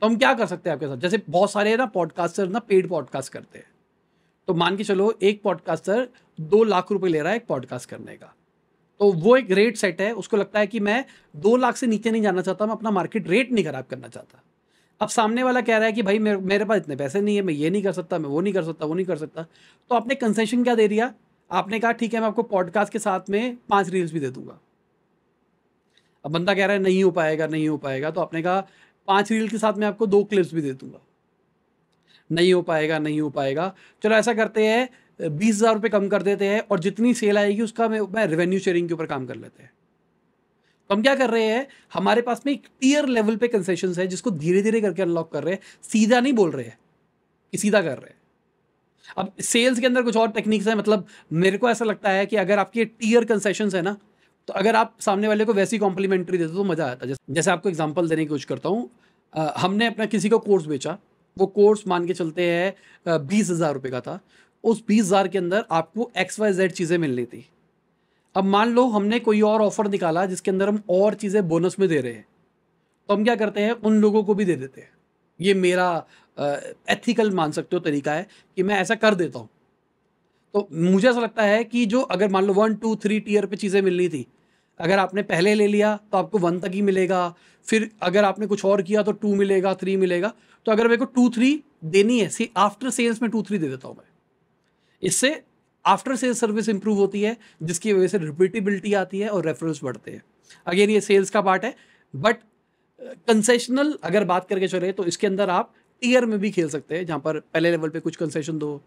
तो हम क्या कर सकते हैं आपके साथ जैसे बहुत सारे ना पॉडकास्टर ना पेड पॉडकास्ट करते हैं तो मान के चलो एक पॉडकास्टर दो लाख रुपए ले रहा है एक पॉडकास्ट करने का तो वो एक रेट सेट है उसको लगता है कि मैं दो लाख से नीचे नहीं जाना चाहता मैं अपना मार्केट रेट नहीं खराब करना चाहता अब सामने वाला कह रहा है कि भाई मेरे मेरे पास इतने पैसे नहीं है मैं ये नहीं कर सकता मैं वो नहीं कर सकता वो नहीं कर सकता तो आपने कंसेशन क्या दे दिया आपने कहा ठीक है मैं आपको पॉडकास्ट के साथ में पाँच रील्स भी दे दूंगा अब बंदा कह रहा है नहीं हो पाएगा नहीं हो पाएगा तो आपने कहा पाँच रील के साथ मैं आपको दो क्लिप्स भी दे दूंगा नहीं हो पाएगा नहीं हो पाएगा चलो ऐसा करते हैं बीस हज़ार रुपये कम कर देते हैं और जितनी सेल आएगी उसका मैं, मैं रेवेन्यू शेयरिंग के ऊपर काम कर लेते हैं तो हम क्या कर रहे हैं हमारे पास में एक टीयर लेवल पे कंसेशन है जिसको धीरे धीरे करके अनलॉक कर रहे हैं सीधा नहीं बोल रहे हैं कि सीधा कर रहे हैं अब सेल्स के अंदर कुछ और टेक्निक्स हैं मतलब मेरे को ऐसा लगता है कि अगर आपके टीयर कंसेशन है ना तो अगर आप सामने वाले को वैसी कॉम्प्लीमेंट्री देते तो मज़ा आता है जैसे आपको एग्जाम्पल देने की कोशिश करता हूँ हमने अपना किसी को कोर्स बेचा वो कोर्स मान के चलते हैं बीस हज़ार रुपये का था उस बीस हज़ार के अंदर आपको एक्स वाई जेड चीज़ें मिल रही थी अब मान लो हमने कोई और ऑफर निकाला जिसके अंदर हम और चीज़ें बोनस में दे रहे हैं तो हम क्या करते हैं उन लोगों को भी दे देते हैं ये मेरा एथिकल मान सकते हो तरीका है कि मैं ऐसा कर देता हूँ तो मुझे ऐसा लगता है कि जो अगर मान लो वन टू थ्री टीयर पे चीज़ें मिलनी थी अगर आपने पहले ले लिया तो आपको वन तक ही मिलेगा फिर अगर आपने कुछ और किया तो टू मिलेगा थ्री मिलेगा तो अगर मेरे को टू थ्री देनी है सी आफ्टर सेल्स में टू थ्री दे देता हूँ मैं इससे आफ्टर सेल्स सर्विस इंप्रूव होती है जिसकी वजह से रिपीटेबिलिटी आती है और रेफरेंस बढ़ते हैं अगेन ये सेल्स का पार्ट है बट कंसेशनल अगर बात करके चले तो इसके अंदर आप टीयर में भी खेल सकते हैं जहाँ पर पहले लेवल पे कुछ कंसेशन दो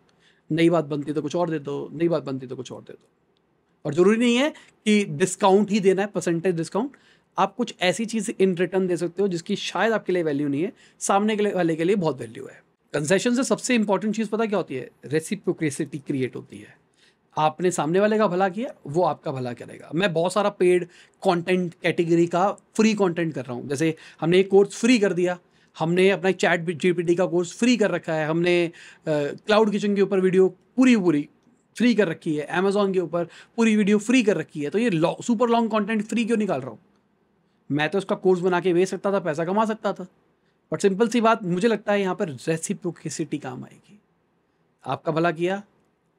नई बात बनती तो कुछ और दे दो नई बात बनती तो कुछ और दे दो और ज़रूरी नहीं है कि डिस्काउंट ही देना है परसेंटेज डिस्काउंट आप कुछ ऐसी चीज़ इन रिटर्न दे सकते हो जिसकी शायद आपके लिए वैल्यू नहीं है सामने के वाले के लिए बहुत वैल्यू है कंसेशन से सबसे इंपॉर्टेंट चीज़ पता क्या होती है रेसिप्रोक्रेसिटी क्रिएट होती है आपने सामने वाले का भला किया वो आपका भला करेगा मैं बहुत सारा पेड कंटेंट कैटेगरी का फ्री कंटेंट कर रहा हूँ जैसे हमने एक कोर्स फ्री कर दिया हमने अपना चैट जीपीटी का कोर्स फ्री कर रखा है हमने क्लाउड किचन के ऊपर वीडियो पूरी पूरी फ्री कर रखी है अमेजोन के ऊपर पूरी वीडियो फ्री कर रखी है तो ये सुपर लॉन्ग कॉन्टेंट फ्री क्यों निकाल रहा हूँ मैं तो उसका कोर्स बना के बेच सकता था पैसा कमा सकता था बट सिंपल सी बात मुझे लगता है यहाँ पर रेसिप्रोकेसिटी काम आएगी आपका भला किया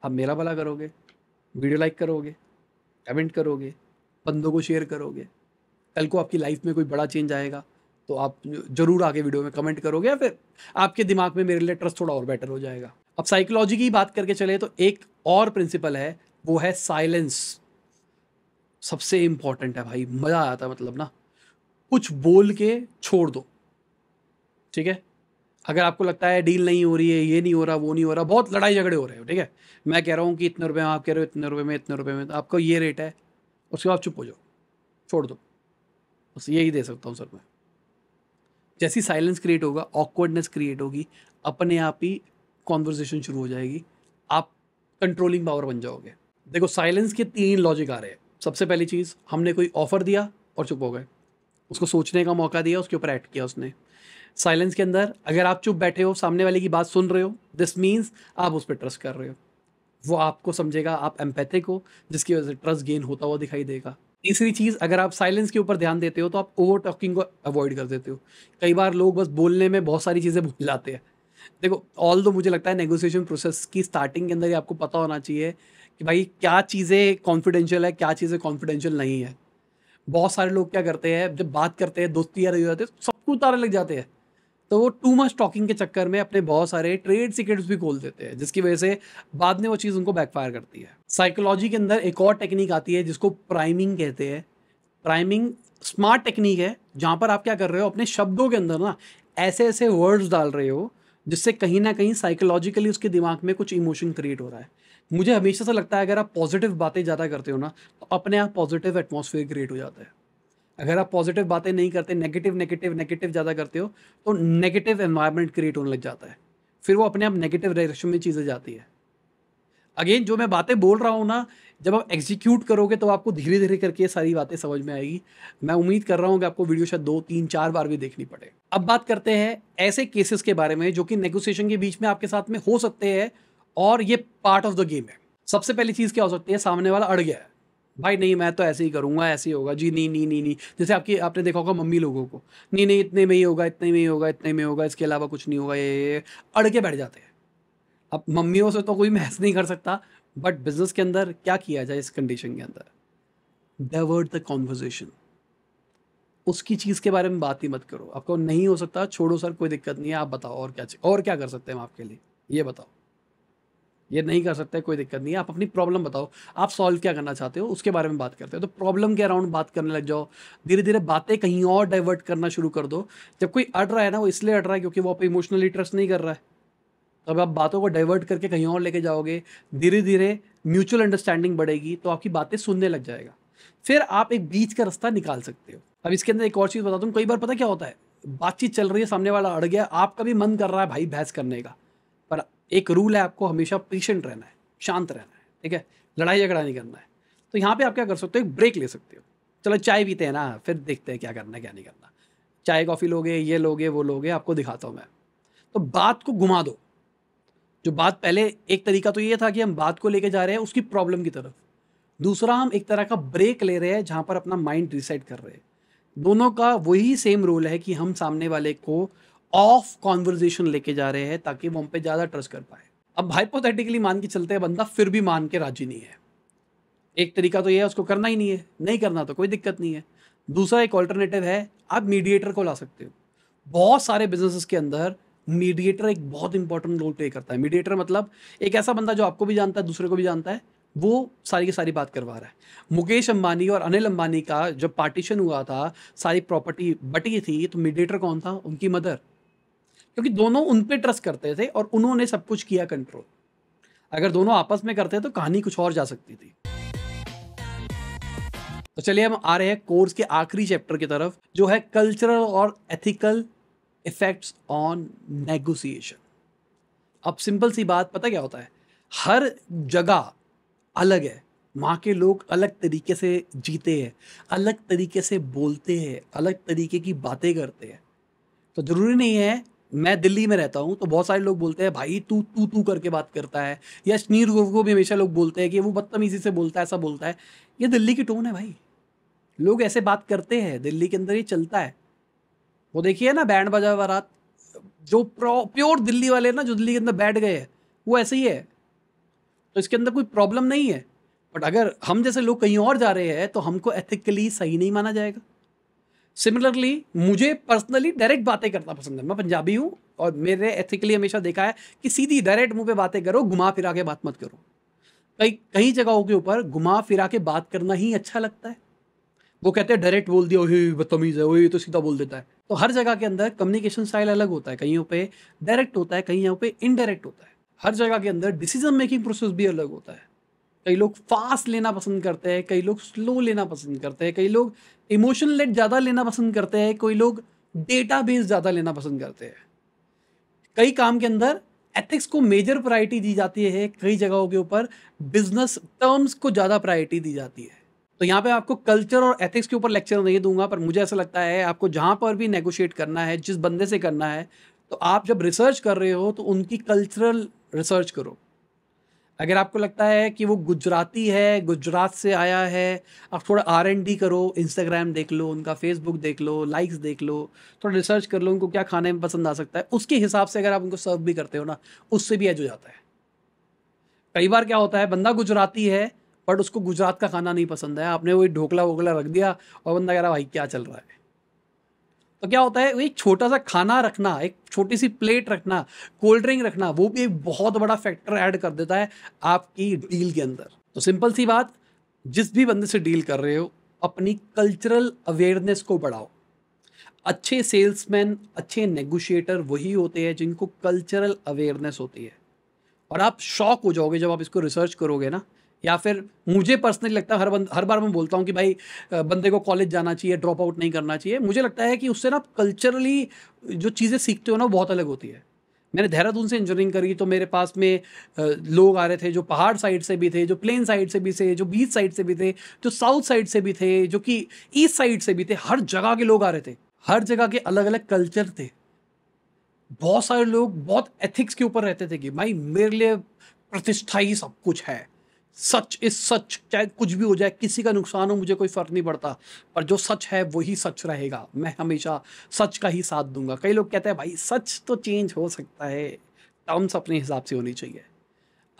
आप मेरा भला करोगे वीडियो लाइक करोगे कमेंट करोगे बंदों को शेयर करोगे कल को आपकी लाइफ में कोई बड़ा चेंज आएगा तो आप ज़रूर आगे वीडियो में कमेंट करोगे या फिर आपके दिमाग में मेरे लिए ट्रस्ट थोड़ा और बेटर हो जाएगा अब साइकोलॉजी की बात करके चले तो एक और प्रिंसिपल है वो है साइलेंस सबसे इम्पॉर्टेंट है भाई मज़ा आता है मतलब ना कुछ बोल के छोड़ दो ठीक है अगर आपको लगता है डील नहीं हो रही है ये नहीं हो रहा वो नहीं हो रहा बहुत लड़ाई झगड़े हो रहे हो ठीक है मैं कह रहा हूँ कि इतने रुपये में आप कह रहे हो इतने रुपये में इतने रुपये में तो आपका ये रेट है उसके बाद चुप हो जाओ छोड़ दो बस यही दे सकता हूँ सर मैं जैसी साइलेंस क्रिएट होगा ऑकवर्डनेस क्रिएट होगी अपने आप ही कॉन्वर्जेशन शुरू हो जाएगी आप कंट्रोलिंग पावर बन जाओगे देखो साइलेंस के तीन लॉजिक आ रहे हैं सबसे पहली चीज़ हमने कोई ऑफर दिया और चुप हो गए उसको सोचने का मौका दिया उसके ऊपर एक्ट किया उसने साइलेंस के अंदर अगर आप चुप बैठे हो सामने वाले की बात सुन रहे हो दिस मीन्स आप उस पर ट्रस्ट कर रहे हो वो आपको समझेगा आप एम्पैथिक हो जिसकी वजह से ट्रस्ट गेन होता हुआ दिखाई देगा तीसरी चीज़ अगर आप साइलेंस के ऊपर ध्यान देते हो तो आप ओवर टॉकिंग को अवॉइड कर देते हो कई बार लोग बस बोलने में बहुत सारी चीज़ें भूल जाते हैं देखो ऑल दो तो मुझे लगता है नेगोशिएशन प्रोसेस की स्टार्टिंग के अंदर ही आपको पता होना चाहिए कि भाई क्या चीज़ें कॉन्फिडेंशियल है क्या चीज़ें कॉन्फिडेंशियल नहीं है बहुत सारे लोग क्या करते हैं जब बात करते हैं दोस्ती यार हो जाते हैं सबको उतारे लग जाते हैं तो वो टू मच टॉकिंग के चक्कर में अपने बहुत सारे ट्रेड सीक्रेट्स भी खोल देते हैं जिसकी वजह से बाद में वो चीज़ उनको बैकफायर करती है साइकोलॉजी के अंदर एक और टेक्निक आती है जिसको प्राइमिंग कहते हैं प्राइमिंग स्मार्ट टेक्निक है जहाँ पर आप क्या कर रहे हो अपने शब्दों के अंदर ना ऐसे ऐसे वर्ड्स डाल रहे हो जिससे कहीं ना कहीं साइकोलॉजिकली उसके दिमाग में कुछ इमोशन क्रिएट हो रहा है मुझे हमेशा से लगता है अगर आप पॉजिटिव बातें ज़्यादा करते हो ना तो अपने आप पॉजिटिव एटमोसफेयर क्रिएट हो जाता है अगर आप पॉजिटिव बातें नहीं करते नेगेटिव नेगेटिव नेगेटिव ज़्यादा करते हो तो नेगेटिव एन्वायरमेंट क्रिएट होने लग जाता है फिर वो अपने आप नेगेटिव डायरेक्शन में चीज़ें जाती है अगेन जो मैं बातें बोल रहा हूँ ना जब आप एग्जीक्यूट करोगे तो आपको धीरे धीरे करके ये सारी बातें समझ में आएगी मैं उम्मीद कर रहा हूँ कि आपको वीडियो शायद दो तीन चार बार भी देखनी पड़े अब बात करते हैं ऐसे केसेस के बारे में जो कि नेगोशिएशन के बीच में आपके साथ में हो सकते हैं और ये पार्ट ऑफ द गेम है सबसे पहली चीज़ क्या हो सकती है सामने वाला अड़ गया है भाई नहीं मैं तो ऐसे ही करूँगा ऐसे ही होगा जी नहीं नहीं नहीं नहीं जैसे आपकी आपने देखा होगा मम्मी लोगों को नहीं नहीं इतने में ही होगा इतने में ही होगा इतने में होगा इसके अलावा कुछ नहीं होगा ये अड़ के बैठ जाते हैं अब मम्मियों से तो कोई महस नहीं कर सकता बट बिजनेस के अंदर क्या किया जाए इस कंडीशन के अंदर डाइवर्ट द कॉन्वर्जेशन उसकी चीज़ के बारे में बात ही मत करो आपको नहीं हो सकता छोड़ो सर कोई दिक्कत नहीं है आप बताओ और क्या और क्या कर सकते हैं हम आपके लिए ये बताओ ये नहीं कर सकते कोई दिक्कत नहीं है आप अपनी प्रॉब्लम बताओ आप सॉल्व क्या करना चाहते हो उसके बारे में बात करते हो तो प्रॉब्लम के अराउंड बात करने लग जाओ धीरे धीरे बातें कहीं और डाइवर्ट करना शुरू कर दो जब कोई अड़ रहा है ना वो इसलिए अड़ रहा है क्योंकि वो आप इमोशनली ट्रस्ट नहीं कर रहा है तो अब आप बातों को डाइवर्ट करके कहीं और लेके जाओगे धीरे धीरे म्यूचुअल अंडरस्टैंडिंग बढ़ेगी तो आपकी बातें सुनने लग जाएगा फिर आप एक बीच का रास्ता निकाल सकते हो अब इसके अंदर एक और चीज़ बताता हूँ कई बार पता क्या होता है बातचीत चल रही है सामने वाला अड़ गया आपका भी मन कर रहा है भाई बहस करने का पर एक रूल है आपको हमेशा पेशेंट रहना है शांत रहना है ठीक है लड़ाई झगड़ा नहीं करना है तो यहाँ पे आप क्या कर सकते हो एक ब्रेक ले सकते हो चलो चाय पीते हैं ना फिर देखते हैं क्या करना है क्या नहीं करना चाय कॉफ़ी लोगे ये लोगे वो लोगे आपको दिखाता हूँ मैं तो बात को घुमा दो जो बात पहले एक तरीका तो ये था कि हम बात को लेके जा रहे हैं उसकी प्रॉब्लम की तरफ दूसरा हम एक तरह का ब्रेक ले रहे हैं जहाँ पर अपना माइंड रिसेट कर रहे हैं दोनों का वही सेम रोल है कि हम सामने वाले को ऑफ कॉन्वर्जेशन लेके जा रहे हैं ताकि वो हम पे ज़्यादा ट्रस्ट कर पाए अब हाइपोथेटिकली मान के चलते हैं बंदा फिर भी मान के राजी नहीं है एक तरीका तो ये है उसको करना ही नहीं है नहीं करना तो कोई दिक्कत नहीं है दूसरा एक ऑल्टरनेटिव है आप मीडिएटर को ला सकते हो बहुत सारे बिजनेसेस के अंदर मीडिएटर एक बहुत इंपॉर्टेंट रोल प्ले करता है मीडिएटर मतलब एक ऐसा बंदा जो आपको भी जानता है दूसरे को भी जानता है वो सारी की सारी बात करवा रहा है मुकेश अंबानी और अनिल अंबानी का जब पार्टीशन हुआ था सारी प्रॉपर्टी बटी थी तो मीडिएटर कौन था उनकी मदर क्योंकि दोनों उन पर ट्रस्ट करते थे और उन्होंने सब कुछ किया कंट्रोल अगर दोनों आपस में करते तो कहानी कुछ और जा सकती थी तो चलिए हम आ रहे हैं कोर्स के आखिरी चैप्टर की तरफ जो है कल्चरल और एथिकल इफ़ेक्ट्स ऑन नेगोसिएशन अब सिंपल सी बात पता क्या होता है हर जगह अलग है वहाँ के लोग अलग तरीके से जीते हैं अलग तरीके से बोलते हैं अलग तरीके की बातें करते हैं तो ज़रूरी नहीं है मैं दिल्ली में रहता हूँ तो बहुत सारे लोग बोलते हैं भाई तू तू तू करके बात करता है या स्नीर को भी हमेशा लोग बोलते हैं कि वो बदतमीजी से बोलता है ऐसा बोलता है ये दिल्ली की टोन है भाई लोग ऐसे बात करते हैं दिल्ली के अंदर ये चलता है वो देखिए ना बैंड बजा बारात जो प्योर दिल्ली वाले ना जो दिल्ली के अंदर बैठ गए हैं वो ऐसे ही है तो इसके अंदर कोई प्रॉब्लम नहीं है बट अगर हम जैसे लोग कहीं और जा रहे हैं तो हमको एथिकली सही नहीं माना जाएगा सिमिलरली मुझे पर्सनली डायरेक्ट बातें करना पसंद है मैं पंजाबी हूँ और मेरे एथिकली हमेशा देखा है कि सीधी डायरेक्ट मुंह पे बातें करो घुमा फिरा के बात मत करो कई कई जगहों के ऊपर घुमा फिरा के बात करना ही अच्छा लगता है वो कहते हैं डायरेक्ट बोल दिया वही बदतमीज़ है वही तो सीधा बोल देता है तो हर जगह के अंदर कम्युनिकेशन स्टाइल अलग होता है कहीं पे डायरेक्ट होता है कहीं यहाँ पे इनडायरेक्ट होता है हर जगह के अंदर डिसीजन मेकिंग प्रोसेस भी अलग होता है कई लोग फास्ट लेना पसंद करते हैं कई लोग स्लो लेना पसंद करते हैं कई लोग इमोशन लेट ज़्यादा लेना पसंद करते हैं कोई लोग डेटा बेस ज़्यादा लेना पसंद करते हैं कई काम के अंदर एथिक्स को मेजर प्रायोरिटी दी जाती है कई जगहों के ऊपर बिजनेस टर्म्स को ज़्यादा प्रायोरिटी दी जाती है तो यहाँ पे आपको कल्चर और एथिक्स के ऊपर लेक्चर नहीं दूंगा पर मुझे ऐसा लगता है आपको जहाँ पर भी नेगोशिएट करना है जिस बंदे से करना है तो आप जब रिसर्च कर रहे हो तो उनकी कल्चरल रिसर्च करो अगर आपको लगता है कि वो गुजराती है गुजरात से आया है आप थोड़ा आर एंड डी करो इंस्टाग्राम देख लो उनका फेसबुक देख लो लाइक्स देख लो थोड़ा रिसर्च कर लो उनको क्या खाने में पसंद आ सकता है उसके हिसाब से अगर आप उनको सर्व भी करते हो ना उससे भी एज हो जाता है कई बार क्या होता है बंदा गुजराती है बट उसको गुजरात का खाना नहीं पसंद है आपने वही ढोकला वोकला रख दिया और बंदा कह रहा भाई क्या चल रहा है तो क्या होता है एक छोटा सा खाना रखना एक छोटी सी प्लेट रखना कोल्ड ड्रिंक रखना वो भी एक बहुत बड़ा फैक्टर ऐड कर देता है आपकी डील के अंदर तो सिंपल सी बात जिस भी बंदे से डील कर रहे हो अपनी कल्चरल अवेयरनेस को बढ़ाओ अच्छे सेल्समैन अच्छे नेगोशिएटर वही होते हैं जिनको कल्चरल अवेयरनेस होती है और आप शॉक हो जाओगे जब आप इसको रिसर्च करोगे ना या फिर मुझे पर्सनली लगता है हर बंद हर बार मैं बोलता हूँ कि भाई बंदे को कॉलेज जाना चाहिए ड्रॉप आउट नहीं करना चाहिए मुझे लगता है कि उससे ना कल्चरली जो चीज़ें सीखते हो ना वो बहुत अलग होती है मैंने देहरादून से इंजीनियरिंग करी तो मेरे पास में लोग आ रहे थे जो पहाड़ साइड से भी थे जो प्लेन साइड से भी थे जो बीच साइड से भी थे जो साउथ साइड से भी थे जो कि ईस्ट साइड से भी थे हर जगह के लोग आ रहे थे हर जगह के अलग अलग कल्चर थे बहुत सारे लोग बहुत एथिक्स के ऊपर रहते थे कि भाई मेरे लिए प्रतिष्ठा ही सब कुछ है सच इज सच चाहे कुछ भी हो जाए किसी का नुकसान हो मुझे कोई फ़र्क नहीं पड़ता पर जो सच है वही सच रहेगा मैं हमेशा सच का ही साथ दूंगा कई लोग कहते हैं भाई सच तो चेंज हो सकता है टर्म्स अपने हिसाब से होनी चाहिए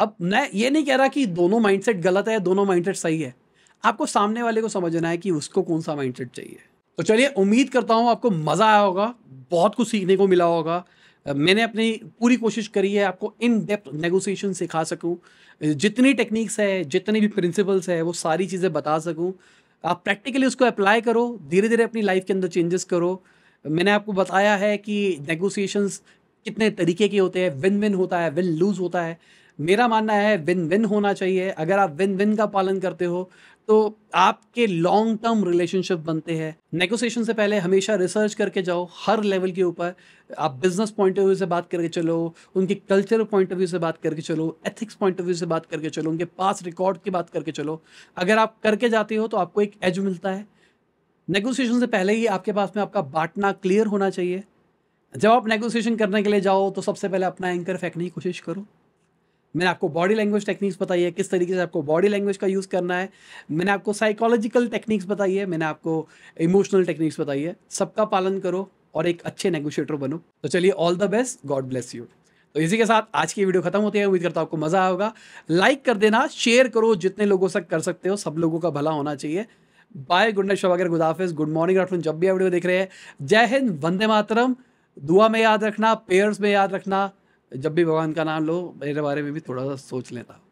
अब मैं ये नहीं कह रहा कि दोनों माइंडसेट गलत है दोनों माइंडसेट सही है आपको सामने वाले को समझना है कि उसको कौन सा माइंडसेट चाहिए तो चलिए उम्मीद करता हूँ आपको मज़ा आया होगा बहुत कुछ सीखने को मिला होगा मैंने अपनी पूरी कोशिश करी है आपको इन डेप्थ नेगोशिएशन सिखा सकूँ जितनी टेक्निक्स है जितने भी प्रिंसिपल्स है वो सारी चीज़ें बता सकूँ आप प्रैक्टिकली उसको अप्लाई करो धीरे धीरे अपनी लाइफ के अंदर चेंजेस करो मैंने आपको बताया है कि नेगोशिएशंस कितने तरीके के होते हैं विन विन होता है विन लूज़ होता है मेरा मानना है विन विन होना चाहिए अगर आप विन विन का पालन करते हो तो आपके लॉन्ग टर्म रिलेशनशिप बनते हैं नेगोशिएशन से पहले हमेशा रिसर्च करके जाओ हर लेवल के ऊपर आप बिजनेस पॉइंट ऑफ व्यू से बात करके चलो उनके कल्चर पॉइंट ऑफ व्यू से बात करके चलो एथिक्स पॉइंट ऑफ व्यू से बात करके चलो उनके पास रिकॉर्ड की बात करके चलो अगर आप करके जाते हो तो आपको एक एज मिलता है नेगोशिएशन से पहले ही आपके पास में आपका बांटना क्लियर होना चाहिए जब आप नेगोशिएशन करने के लिए जाओ तो सबसे पहले अपना एंकर फेंकने की कोशिश करो मैंने आपको बॉडी लैंग्वेज टेक्निक्स बताई है किस तरीके से आपको बॉडी लैंग्वेज का यूज़ करना है मैंने आपको साइकोलॉजिकल टेक्निक्स बताई है मैंने आपको इमोशनल टेक्निक्स बताई है सबका पालन करो और एक अच्छे नेगोशिएटर बनो तो चलिए all the best God bless you तो इसी के साथ आज की वीडियो खत्म होती है उम्मीद करता हूँ आपको मज़ा आया होगा लाइक कर देना शेयर करो जितने लोगों से कर सकते हो सब लोगों का भला होना चाहिए बाय गुड नाइट शबागर गुड हाफिज गुड मॉर्निंग आफ्टरनून जब भी आप वीडियो देख रहे हैं जय हिंद वंदे मातरम दुआ में याद रखना पेयर्स में याद रखना जब भी भगवान का नाम लो मेरे बारे में भी थोड़ा सा सोच लेता